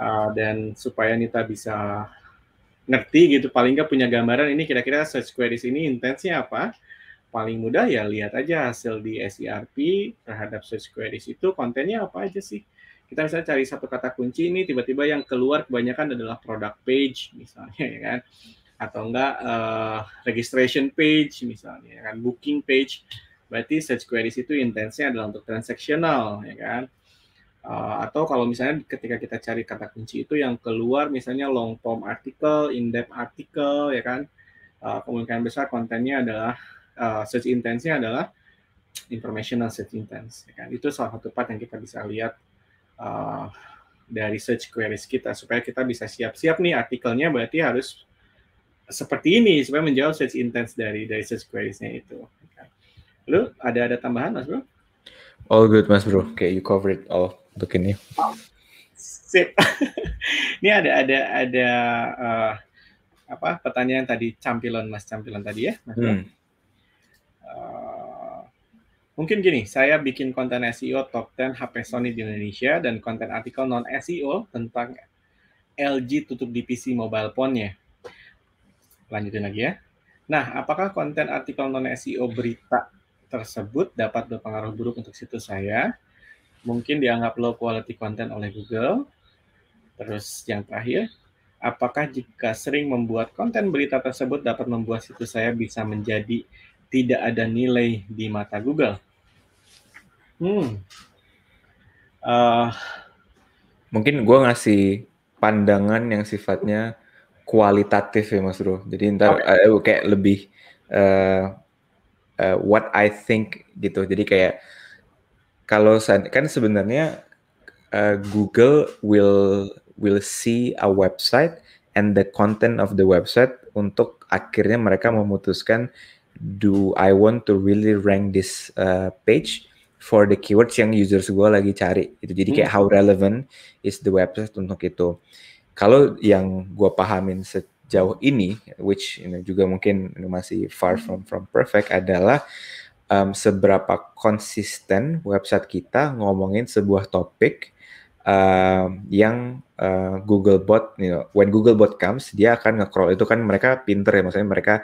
Uh, dan supaya kita bisa ngerti gitu paling nggak punya gambaran ini kira-kira search queries ini intensnya apa paling mudah ya lihat aja hasil di SERP terhadap search queries itu kontennya apa aja sih. Kita bisa cari satu kata kunci ini tiba-tiba yang keluar kebanyakan adalah product page misalnya ya kan atau enggak uh, registration page misalnya ya kan booking page berarti search queries itu intensnya adalah untuk transaksional ya kan uh, atau kalau misalnya ketika kita cari kata kunci itu yang keluar misalnya long form article, in depth article ya kan uh, kemungkinan besar kontennya adalah uh, search intensnya adalah informational search intents. Ya kan? Itu salah satu part yang kita bisa lihat uh, dari search queries kita supaya kita bisa siap-siap nih artikelnya berarti harus seperti ini supaya menjawab search intents dari dari search queriesnya itu. Lalu ya kan? ada ada tambahan mas bro? All good mas bro. Okay, you cover it all. Look in sip. ini ada ada ada uh, apa pertanyaan tadi campilan mas campilan tadi ya mas hmm. Eh, mungkin gini, saya bikin konten SEO top 10 HP Sony di Indonesia dan konten artikel non SEO tentang LG tutup di PC mobile phone-nya. Lanjutin lagi ya. Nah, apakah konten artikel non SEO berita tersebut dapat berpengaruh buruk untuk situs saya? Mungkin dianggap low quality konten oleh Google. Terus yang terakhir, apakah jika sering membuat konten berita tersebut dapat membuat situs saya bisa menjadi tidak ada nilai di mata Google. Hmm. Uh, Mungkin gue ngasih pandangan yang sifatnya kualitatif ya Mas Bro. Jadi ntar okay. uh, eh, kayak lebih uh, uh, what I think gitu. Jadi kayak kalau kan sebenarnya uh, Google will will see a website and the content of the website untuk akhirnya mereka memutuskan do I want to really rank this uh, page for the keywords yang users gue lagi cari itu jadi kayak hmm. how relevant is the website untuk itu kalau yang gue pahamin sejauh ini which you know, juga mungkin masih far hmm. from from perfect adalah um, seberapa konsisten website kita ngomongin sebuah topik uh, yang uh, Google bot, you know, when Google bot comes, dia akan nge-crawl. Itu kan mereka pinter ya, maksudnya mereka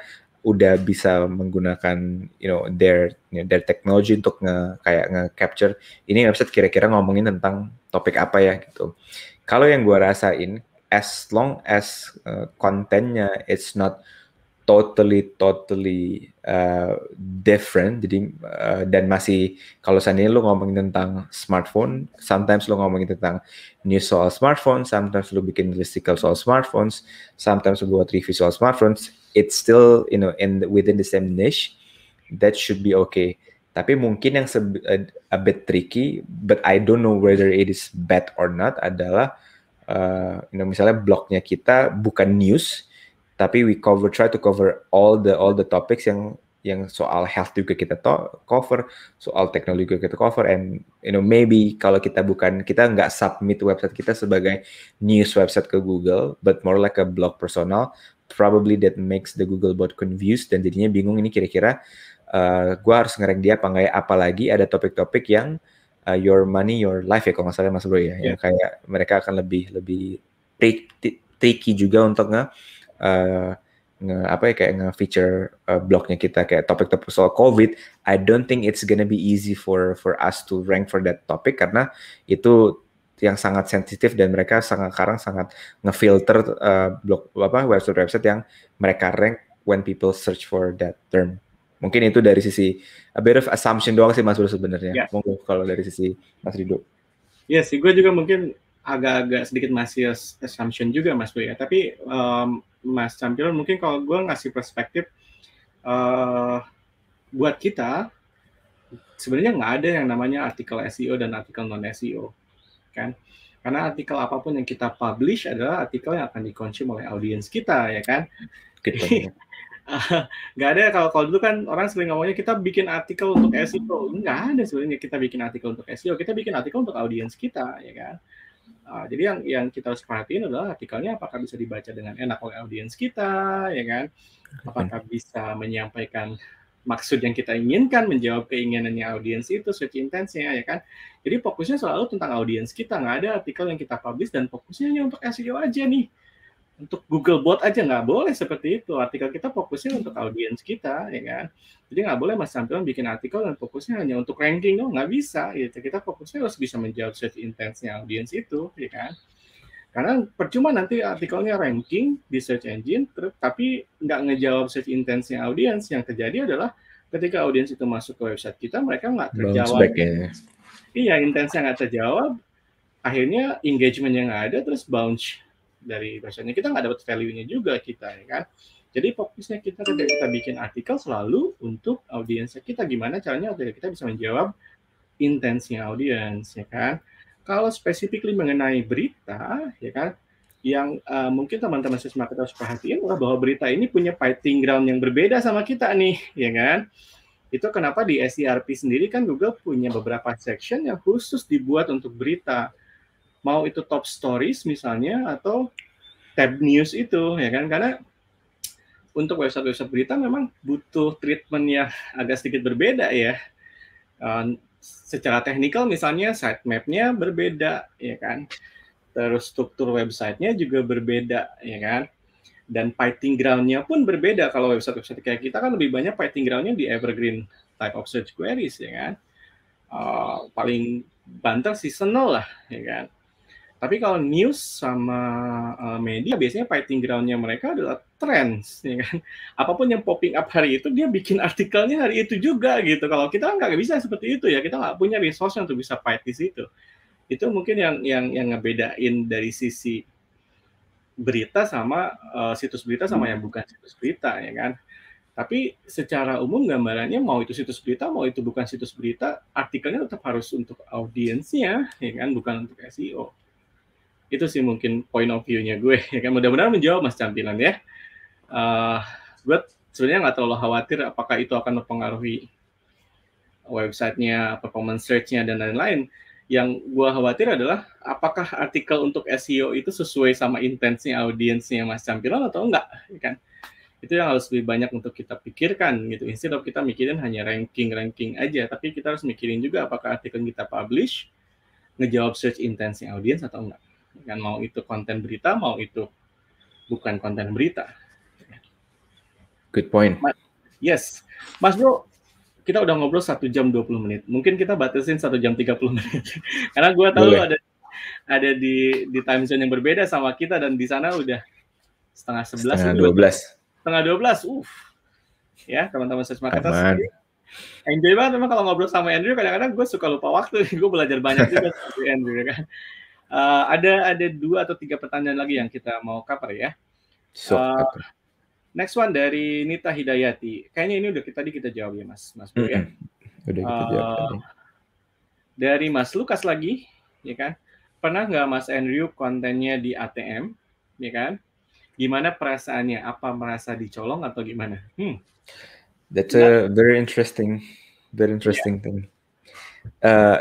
udah bisa menggunakan you know their you know, their technology untuk nge kayak nge capture ini website kira-kira ngomongin tentang topik apa ya gitu. Kalau yang gue rasain as long as uh, kontennya it's not totally totally uh, different jadi uh, dan masih kalau seandainya lu ngomongin tentang smartphone sometimes lu ngomongin tentang news soal smartphone sometimes lu bikin listicle soal smartphones sometimes lu buat review soal smartphones it's still you know in within the same niche that should be okay tapi mungkin yang se a, uh, a bit tricky but I don't know whether it is bad or not adalah uh, you know, misalnya blognya kita bukan news tapi we cover try to cover all the all the topics yang yang soal health juga kita to cover, soal teknologi juga kita cover, and you know maybe kalau kita bukan kita nggak submit website kita sebagai news website ke Google, but more like a blog personal, probably that makes the Google bot confused dan jadinya bingung ini kira-kira uh, gue harus ngereng dia apa nggak ya? Apalagi ada topik-topik yang uh, your money, your life ya kalau nggak Mas Bro ya, yeah. yang iya. kayak mereka akan lebih lebih tricky juga untuk nggak Eh, nge apa ya kayak nge feature uh, eh, blognya kita kayak topik-topik soal COVID, I don't think it's gonna be easy for for us to rank for that topic karena itu yang sangat sensitif dan mereka sangat sekarang sangat ngefilter uh, blog apa website website yang mereka rank when people search for that term. Mungkin itu dari sisi a bit of assumption doang sih Mas Bro sebenarnya. Yeah. Monggo kalau dari sisi Mas Rido. ya yes, sih, gue juga mungkin agak-agak sedikit masih assumption juga Mas Bro ya. Tapi um, Mas Campion mungkin kalau gue ngasih perspektif uh, buat kita sebenarnya nggak ada yang namanya artikel SEO dan artikel non SEO kan karena artikel apapun yang kita publish adalah artikel yang akan dikonsum oleh audiens kita ya kan gitu. nggak ada kalau kalau dulu kan orang sering ngomongnya kita bikin artikel untuk SEO nggak ada sebenarnya kita bikin artikel untuk SEO kita bikin artikel untuk audiens kita ya kan Uh, jadi yang yang kita harus perhatiin adalah artikelnya apakah bisa dibaca dengan enak oleh audiens kita, ya kan? Apakah bisa menyampaikan maksud yang kita inginkan, menjawab keinginannya audiens itu, switch intensnya, ya kan? Jadi fokusnya selalu tentang audiens kita, nggak ada artikel yang kita publish dan fokusnya hanya untuk SEO aja nih untuk Google Bot aja nggak boleh seperti itu. Artikel kita fokusnya untuk hmm. audiens kita, ya kan? Jadi nggak boleh Mas Sampilan bikin artikel dan fokusnya hanya untuk ranking dong, nggak bisa. Gitu. Kita fokusnya harus bisa menjawab search intensnya audiens itu, ya kan? Karena percuma nanti artikelnya ranking di search engine, tapi nggak ngejawab search intensnya audiens. Yang terjadi adalah ketika audiens itu masuk ke website kita, mereka nggak terjawab. Ya. Iya, intensnya nggak terjawab. Akhirnya engagementnya nggak ada, terus bounce dari bahasanya kita nggak dapat value-nya juga kita ya kan jadi fokusnya kita ketika kita bikin artikel selalu untuk audiensnya kita gimana caranya agar kita bisa menjawab intensinya audiens ya kan. Kalau spesifik mengenai berita ya kan yang uh, mungkin teman-teman sales marketer harus perhatiin adalah bahwa berita ini punya fighting ground yang berbeda sama kita nih ya kan. Itu kenapa di SERP sendiri kan Google punya beberapa section yang khusus dibuat untuk berita mau itu top stories misalnya atau tab news itu ya kan karena untuk website-website berita memang butuh treatment yang agak sedikit berbeda ya. Uh, secara teknikal misalnya sitemapnya berbeda ya kan. Terus struktur websitenya juga berbeda ya kan. Dan fighting groundnya pun berbeda kalau website-website kayak kita kan lebih banyak fighting groundnya di evergreen type of search queries ya kan. Uh, paling banter seasonal lah ya kan. Tapi kalau news sama uh, media biasanya fighting groundnya mereka adalah trends, ya kan. Apapun yang popping up hari itu dia bikin artikelnya hari itu juga gitu. Kalau kita kan nggak bisa seperti itu ya, kita nggak punya resource untuk bisa fight di situ. Itu mungkin yang yang yang ngebedain dari sisi berita sama uh, situs berita sama hmm. yang bukan situs berita ya kan. Tapi secara umum gambarannya mau itu situs berita, mau itu bukan situs berita, artikelnya tetap harus untuk audiensnya, ya kan, bukan untuk SEO itu sih mungkin point of view-nya gue ya kan mudah-mudahan menjawab mas campilan ya uh, gue sebenarnya nggak terlalu khawatir apakah itu akan mempengaruhi websitenya performance search-nya dan lain-lain yang gue khawatir adalah apakah artikel untuk SEO itu sesuai sama intensnya audiensnya mas campilan atau enggak ya kan itu yang harus lebih banyak untuk kita pikirkan gitu instead of kita mikirin hanya ranking ranking aja tapi kita harus mikirin juga apakah artikel kita publish ngejawab search intensnya audiens atau enggak kan mau itu konten berita mau itu bukan konten berita good point Mas, yes Mas Bro kita udah ngobrol satu jam 20 menit mungkin kita batasin satu jam 30 menit karena gue tahu Boleh. ada ada di di time zone yang berbeda sama kita dan di sana udah setengah sebelas setengah dua belas setengah dua belas uh ya teman-teman saya search semangat enjoy banget emang kalau ngobrol sama Andrew kadang-kadang gue suka lupa waktu gue belajar banyak juga sama Andrew kan Eh, ada ada dua atau tiga pertanyaan lagi yang kita mau cover ya. So, uh, next one dari Nita Hidayati. Kayaknya ini udah kita tadi kita jawab ya Mas, Mas Bro ya. Udah kita uh, jawab Dari Mas Lukas lagi, ya kan? Pernah nggak Mas Andrew kontennya di ATM, ya kan? Gimana perasaannya? Apa merasa dicolong atau gimana? Hmm. That's a very interesting, very interesting yeah. thing. Uh,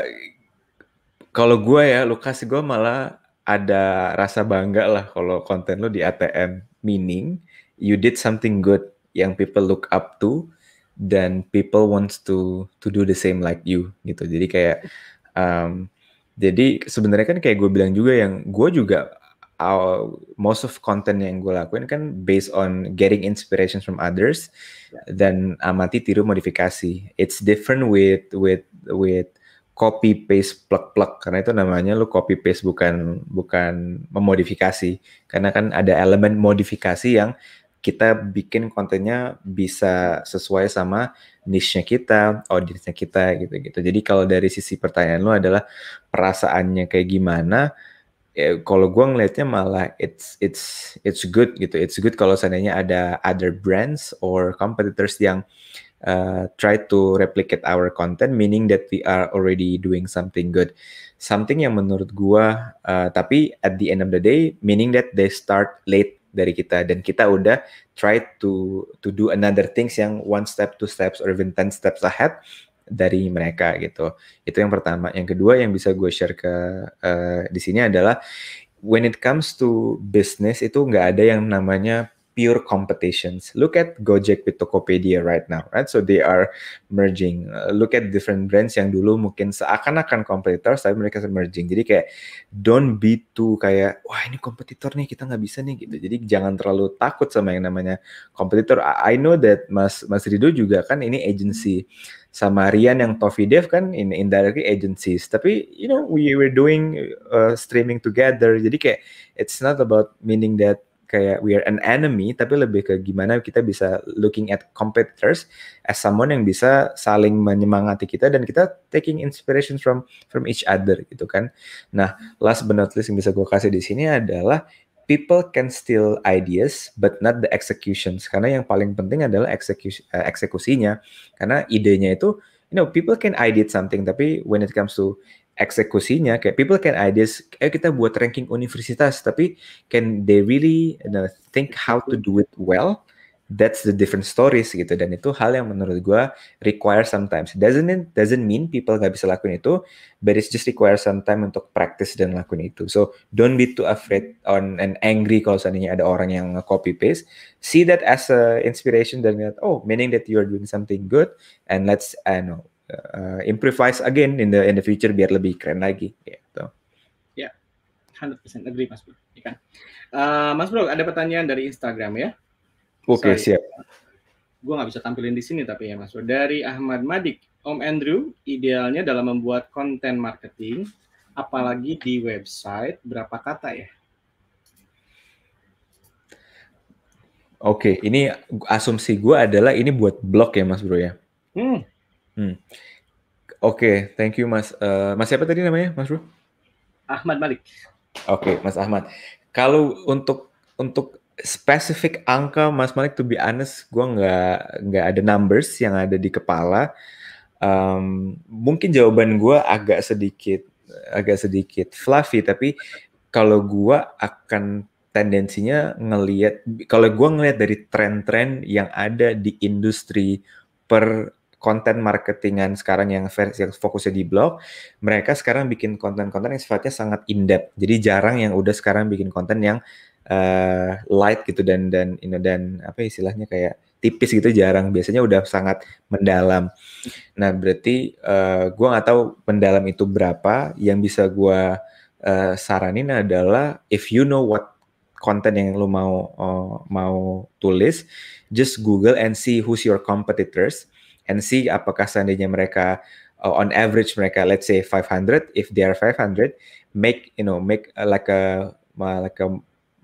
kalau gue ya Lukas gue malah ada rasa bangga lah kalau konten lo di ATM meaning you did something good yang people look up to dan people wants to to do the same like you gitu jadi kayak um, jadi sebenarnya kan kayak gue bilang juga yang gue juga our, uh, most of content yang gue lakuin kan based on getting inspirations from others yeah. dan amati tiru modifikasi it's different with with with copy paste plug plug karena itu namanya lu copy paste bukan bukan memodifikasi karena kan ada elemen modifikasi yang kita bikin kontennya bisa sesuai sama niche-nya kita, audiensnya kita gitu-gitu. Jadi kalau dari sisi pertanyaan lu adalah perasaannya kayak gimana? Ya, kalau gue ngelihatnya malah it's it's it's good gitu. It's good kalau seandainya ada other brands or competitors yang Uh, try to replicate our content, meaning that we are already doing something good. Something yang menurut gua, uh, tapi at the end of the day, meaning that they start late dari kita dan kita udah try to to do another things yang one step, two steps, or even ten steps ahead dari mereka gitu. Itu yang pertama. Yang kedua yang bisa gue share ke uh, di sini adalah when it comes to business itu nggak ada yang namanya pure competitions. Look at Gojek with Tokopedia right now, right? So they are merging. Uh, look at different brands yang dulu mungkin seakan-akan competitors, tapi mereka merging. Jadi kayak don't be too kayak wah ini kompetitor nih kita nggak bisa nih gitu. Jadi jangan terlalu takut sama yang namanya kompetitor. I, I know that Mas Mas Rido juga kan ini agency sama Rian yang Tofi Dev kan in indirectly agencies tapi you know we were doing uh, streaming together jadi kayak it's not about meaning that kayak we are an enemy tapi lebih ke gimana kita bisa looking at competitors as someone yang bisa saling menyemangati kita dan kita taking inspiration from from each other gitu kan. Nah, last but not least yang bisa gue kasih di sini adalah people can steal ideas but not the executions karena yang paling penting adalah eksekusi uh, eh, eksekusinya karena idenya itu you know people can ideate something tapi when it comes to eksekusinya kayak people can ideas eh kita buat ranking universitas tapi can they really you know, think how to do it well that's the different stories gitu dan itu hal yang menurut gue require sometimes doesn't it, doesn't mean people nggak bisa lakuin itu but it's just require some time untuk practice dan lakuin itu so don't be too afraid on and angry kalau seandainya ada orang yang copy paste see that as a inspiration dan oh meaning that you are doing something good and let's I know uh, improvise again in the in the future biar lebih keren lagi gitu. Ya, yeah, 100% agree Mas Bro. Ya kan? Uh, Mas Bro, ada pertanyaan dari Instagram ya. Oke, okay, siap. Gue nggak bisa tampilin di sini tapi ya Mas Bro. Dari Ahmad Madik, Om Andrew, idealnya dalam membuat konten marketing, apalagi di website, berapa kata ya? Oke, okay, ini asumsi gue adalah ini buat blog ya Mas Bro ya? Hmm Hmm. Oke, okay, thank you Mas. Uh, mas siapa tadi namanya, Mas Bro? Ahmad Malik. Oke, okay, Mas Ahmad. Kalau untuk untuk spesifik angka, Mas Malik, to be honest, gue nggak nggak ada numbers yang ada di kepala. Um, mungkin jawaban gue agak sedikit agak sedikit fluffy, tapi kalau gue akan tendensinya ngelihat kalau gue ngelihat dari tren-tren yang ada di industri per konten marketingan sekarang yang versi yang fokusnya di blog, mereka sekarang bikin konten-konten yang sifatnya sangat in-depth. Jadi jarang yang udah sekarang bikin konten yang uh, light gitu dan dan you know, dan apa istilahnya kayak tipis gitu jarang. Biasanya udah sangat mendalam. Nah berarti uh, eh, gue nggak tahu mendalam itu berapa. Yang bisa gue uh, saranin adalah if you know what konten yang lo mau uh, mau tulis, just Google and see who's your competitors and see apakah seandainya mereka uh, on average mereka let's say 500 if they are 500 make you know make uh, like a like a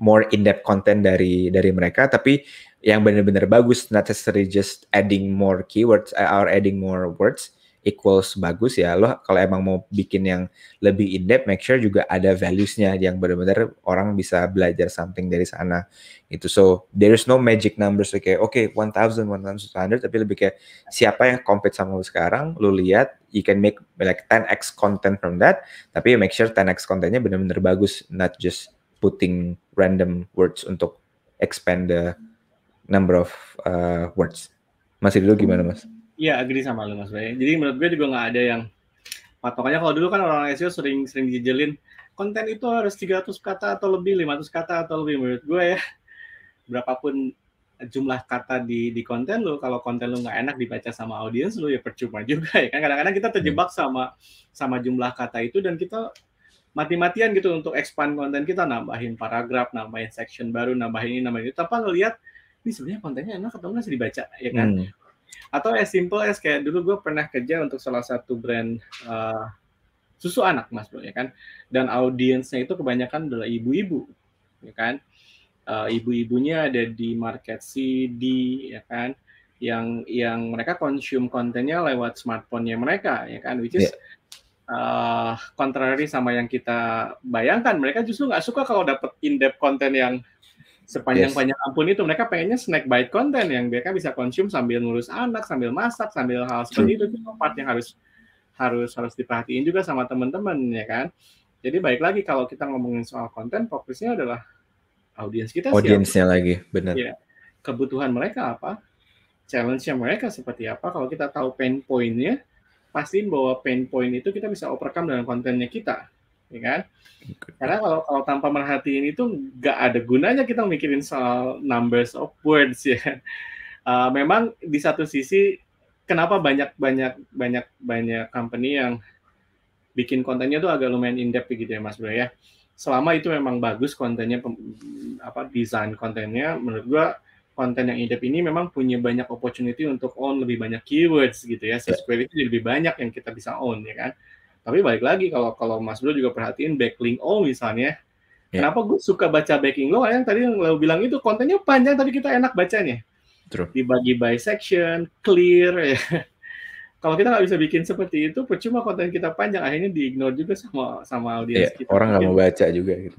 more in-depth content dari dari mereka tapi yang benar-benar bagus not necessarily just adding more keywords uh, or adding more words equals bagus ya lo kalau emang mau bikin yang lebih in depth make sure juga ada valuesnya yang benar-benar orang bisa belajar something dari sana itu so there is no magic numbers kayak oke okay, 1000 1100 tapi lebih kayak siapa yang compete sama lo sekarang lo lihat you can make like 10x content from that tapi make sure 10x kontennya benar-benar bagus not just putting random words untuk expand the number of uh, words. masih dulu gimana mas? Iya, agree sama lo Mas Bray. Jadi menurut gue juga nggak ada yang patokannya kalau dulu kan orang SEO sering sering dijelin konten itu harus 300 kata atau lebih, 500 kata atau lebih menurut gue ya. Berapapun jumlah kata di di konten lo, kalau konten lo nggak enak dibaca sama audiens lo ya percuma juga ya kan kadang-kadang kita terjebak hmm. sama sama jumlah kata itu dan kita mati-matian gitu untuk expand konten kita nambahin paragraf nambahin section baru nambahin ini nambahin itu tanpa ngelihat ini sebenarnya kontennya enak atau nggak sih dibaca ya kan hmm atau as simple as kayak dulu gue pernah kerja untuk salah satu brand uh, susu anak mas bro ya kan dan audiensnya itu kebanyakan adalah ibu-ibu ya kan uh, ibu-ibunya ada di market CD ya kan yang yang mereka consume kontennya lewat smartphone-nya mereka ya kan which is yeah. Iya. Uh, contrary sama yang kita bayangkan, mereka justru nggak suka kalau dapat in-depth konten yang sepanjang-panjang ampun itu mereka pengennya snack bite konten yang mereka bisa konsum sambil ngurus anak, sambil masak, sambil hal seperti itu itu part yang harus harus harus diperhatiin juga sama teman-teman ya kan. Jadi baik lagi kalau kita ngomongin soal konten fokusnya adalah audiens kita audiensnya lagi benar. Ya, kebutuhan mereka apa? Challenge-nya mereka seperti apa? Kalau kita tahu pain point-nya, pastiin bahwa pain point itu kita bisa overcome dengan kontennya kita ya kan? Karena kalau kalau tanpa merhatiin itu nggak ada gunanya kita mikirin soal numbers of words ya. Uh, memang di satu sisi kenapa banyak banyak banyak banyak company yang bikin kontennya tuh agak lumayan in depth gitu ya Mas Bro ya. Selama itu memang bagus kontennya apa desain kontennya menurut gua konten yang in depth ini memang punya banyak opportunity untuk own lebih banyak keywords gitu ya. Iya. Search itu lebih banyak yang kita bisa own ya kan. Tapi balik lagi kalau kalau Mas Bro juga perhatiin backlink O misalnya. Yeah. Kenapa gue suka baca backlink lo Yang tadi yang lo bilang itu kontennya panjang tapi kita enak bacanya. True. Dibagi by section, clear ya. kalau kita nggak bisa bikin seperti itu, percuma konten kita panjang akhirnya diignore juga sama sama audiens yeah, kita. Orang nggak mau baca juga gitu.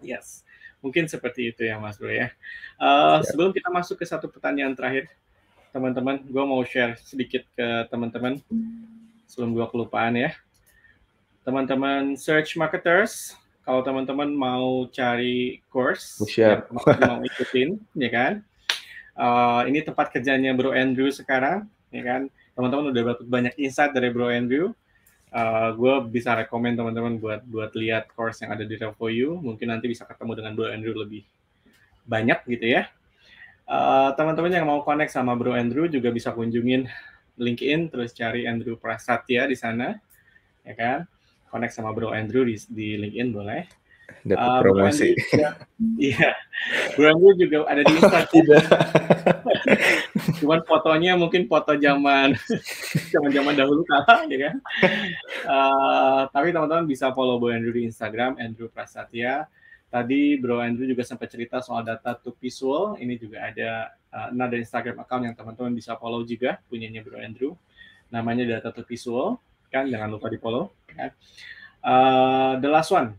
Yes, mungkin seperti itu ya Mas Bro ya. Uh, eh, yeah. Sebelum kita masuk ke satu pertanyaan terakhir, teman-teman, gue mau share sedikit ke teman-teman sebelum gue kelupaan ya teman-teman search marketers kalau teman-teman mau cari course ya, mau, ikutin ya kan uh, ini tempat kerjanya Bro Andrew sekarang ya kan teman-teman udah dapat banyak insight dari Bro Andrew uh, eh, gue bisa rekomend teman-teman buat buat lihat course yang ada di Revo You mungkin nanti bisa ketemu dengan Bro Andrew lebih banyak gitu ya eh, teman-teman uh, yang mau connect sama Bro Andrew juga bisa kunjungin LinkedIn terus cari Andrew Prasetya di sana ya kan connect sama Bro Andrew di, di LinkedIn boleh. Dapat uh, ah, promosi. Iya. Bro Andrew juga ada di Instagram. Tidak. Cuman fotonya mungkin foto zaman zaman zaman dahulu kala ya kan. Uh, tapi teman-teman bisa follow Bro Andrew di Instagram Andrew Prasetya. Tadi Bro Andrew juga sempat cerita soal data to visual. Ini juga ada uh, another Instagram account yang teman-teman bisa follow juga punyanya Bro Andrew. Namanya data to visual kan jangan lupa di follow. ya. Uh, the last one,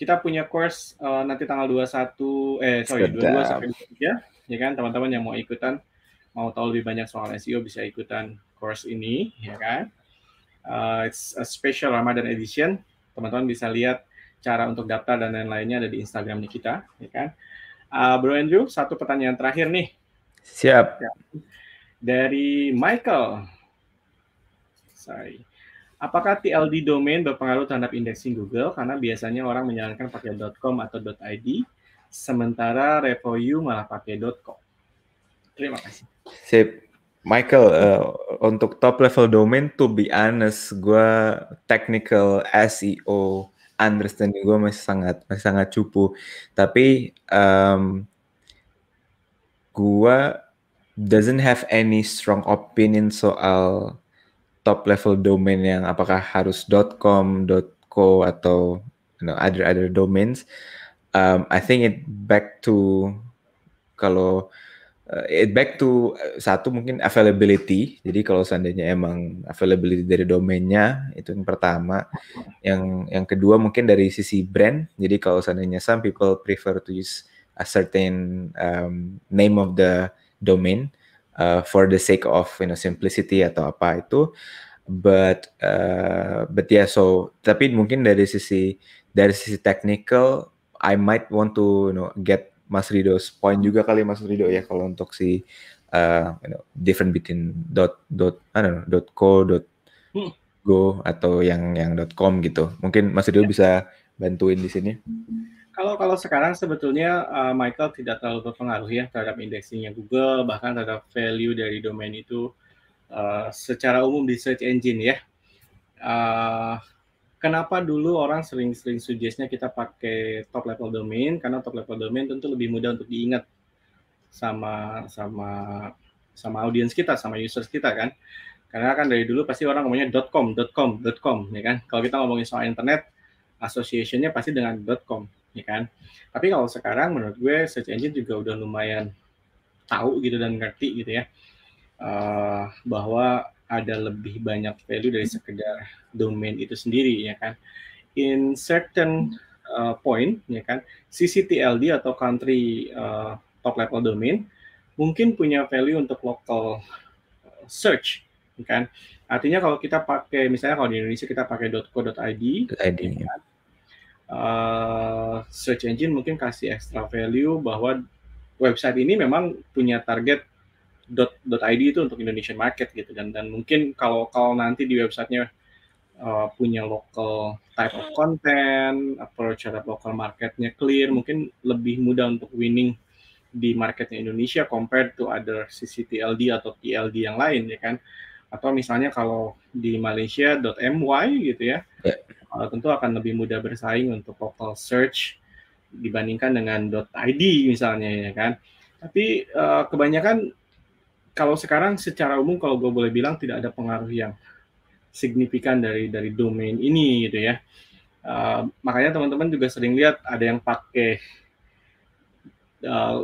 kita punya course uh, nanti tanggal 21 eh sorry Sedap. 22 sampai 23 ya kan teman-teman yang mau ikutan mau tahu lebih banyak soal SEO bisa ikutan course ini ya kan uh, it's a special Ramadan edition teman-teman bisa lihat cara untuk daftar dan lain-lainnya ada di Instagram kita ya kan uh, Bro Andrew satu pertanyaan terakhir nih siap dari Michael sorry Apakah TLD domain berpengaruh terhadap indexing Google? Karena biasanya orang menyarankan pakai .com atau .id, sementara RepoU malah pakai .com. Terima kasih. Sip. Michael, uh, untuk top level domain, to be honest, gue technical SEO understanding gue masih sangat masih sangat cupu. Tapi um, gue doesn't have any strong opinion soal top level domain yang apakah harus .com, .co atau you know, other other domains. Um, I think it back to kalau uh, it back to uh, satu mungkin availability. Jadi kalau seandainya emang availability dari domainnya itu yang pertama. Yang yang kedua mungkin dari sisi brand. Jadi kalau seandainya some people prefer to use a certain um, name of the domain uh, for the sake of you know simplicity atau apa itu but uh, but yeah so tapi mungkin dari sisi dari sisi technical I might want to you know get Mas Rido's point juga kali Mas Rido ya kalau untuk si uh, you know, different between dot dot I don't know dot co dot hmm. go atau yang yang dot com gitu mungkin Mas Rido ya. bisa bantuin di sini kalau kalau sekarang sebetulnya uh, Michael tidak terlalu berpengaruh ya terhadap indexingnya Google bahkan terhadap value dari domain itu uh, secara umum di search engine ya. Uh, kenapa dulu orang sering-sering suggestnya kita pakai top level domain karena top level domain tentu lebih mudah untuk diingat sama sama sama audiens kita sama users kita kan karena kan dari dulu pasti orang ngomongnya .com .com .com ya kan kalau kita ngomongin soal internet asosiasinya pasti dengan .com ya kan tapi kalau sekarang menurut gue search engine juga udah lumayan tahu gitu dan ngerti gitu ya uh, bahwa ada lebih banyak value dari sekedar domain itu sendiri ya kan in certain uh, point ya kan CCTLD atau country uh, top level domain mungkin punya value untuk local search ya kan artinya kalau kita pakai misalnya kalau di Indonesia kita pakai .co.id ID. Ya kan? uh, search engine mungkin kasih extra value bahwa website ini memang punya target .id itu untuk Indonesian market gitu dan dan mungkin kalau kalau nanti di websitenya uh, punya local type of content, approach terhadap local marketnya clear, mungkin lebih mudah untuk winning di marketnya Indonesia compared to other CCTLD atau TLD yang lain ya kan atau misalnya kalau di Malaysia .my gitu ya, yeah. uh, tentu akan lebih mudah bersaing untuk local search dibandingkan dengan .id misalnya ya kan. Tapi uh, kebanyakan kalau sekarang secara umum kalau gue boleh bilang tidak ada pengaruh yang signifikan dari dari domain ini gitu ya. Uh, makanya teman-teman juga sering lihat ada yang pakai uh,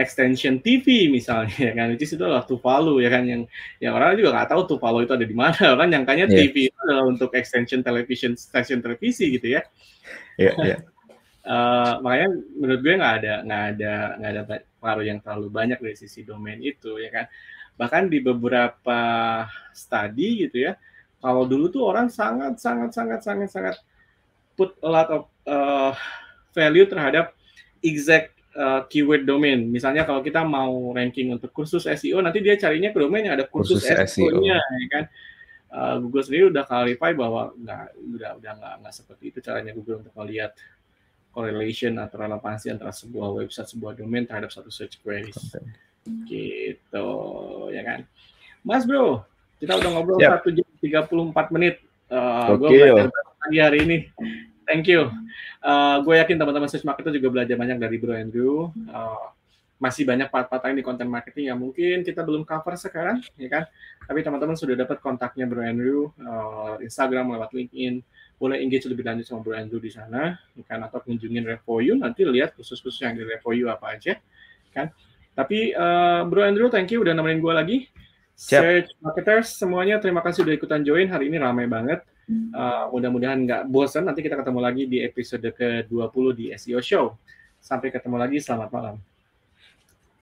extension TV misalnya ya kan itu itu adalah Tuvalu ya kan yang yang orang juga nggak tahu Tuvalu itu ada di mana kan kayaknya yeah. TV itu adalah untuk extension television station televisi gitu ya. yeah, yeah. uh, makanya menurut gue nggak ada nggak ada nggak ada pengaruh yang terlalu banyak dari sisi domain itu ya kan. Bahkan di beberapa studi gitu ya, kalau dulu tuh orang sangat sangat sangat sangat sangat put a lot of uh, value terhadap exact uh, keyword domain. Misalnya kalau kita mau ranking untuk kursus SEO, nanti dia carinya ke domain yang ada kursus, kursus SEO-nya, e SEO. ya kan? Uh, Google sendiri udah clarify bahwa nggak udah udah nggak nggak seperti itu caranya Google untuk melihat correlation atau relevansi antara sebuah website sebuah domain terhadap satu search queries. Okay. Gitu, ya kan? Mas Bro, kita udah ngobrol yep. 1 jam 34 menit. Eh, uh, okay, gue belajar hari ini. Thank you. Uh, eh, gue yakin teman-teman search marketer juga belajar banyak dari Bro Andrew. Uh, masih banyak part-part lain di konten marketing yang mungkin kita belum cover sekarang, ya kan? Tapi teman-teman sudah dapat kontaknya Bro Andrew, uh, Instagram lewat LinkedIn, boleh engage lebih lanjut sama Bro Andrew di sana, ya kan? Atau kunjungin Revoyu, nanti lihat khusus-khusus yang di Revoyu apa aja, kan? Tapi uh, Bro Andrew, thank you udah nemenin gue lagi. Search marketers semuanya, terima kasih sudah ikutan join. Hari ini ramai banget. Uh, mudah-mudahan nggak bosan. Nanti kita ketemu lagi di episode ke-20 di SEO Show. Sampai ketemu lagi. Selamat malam.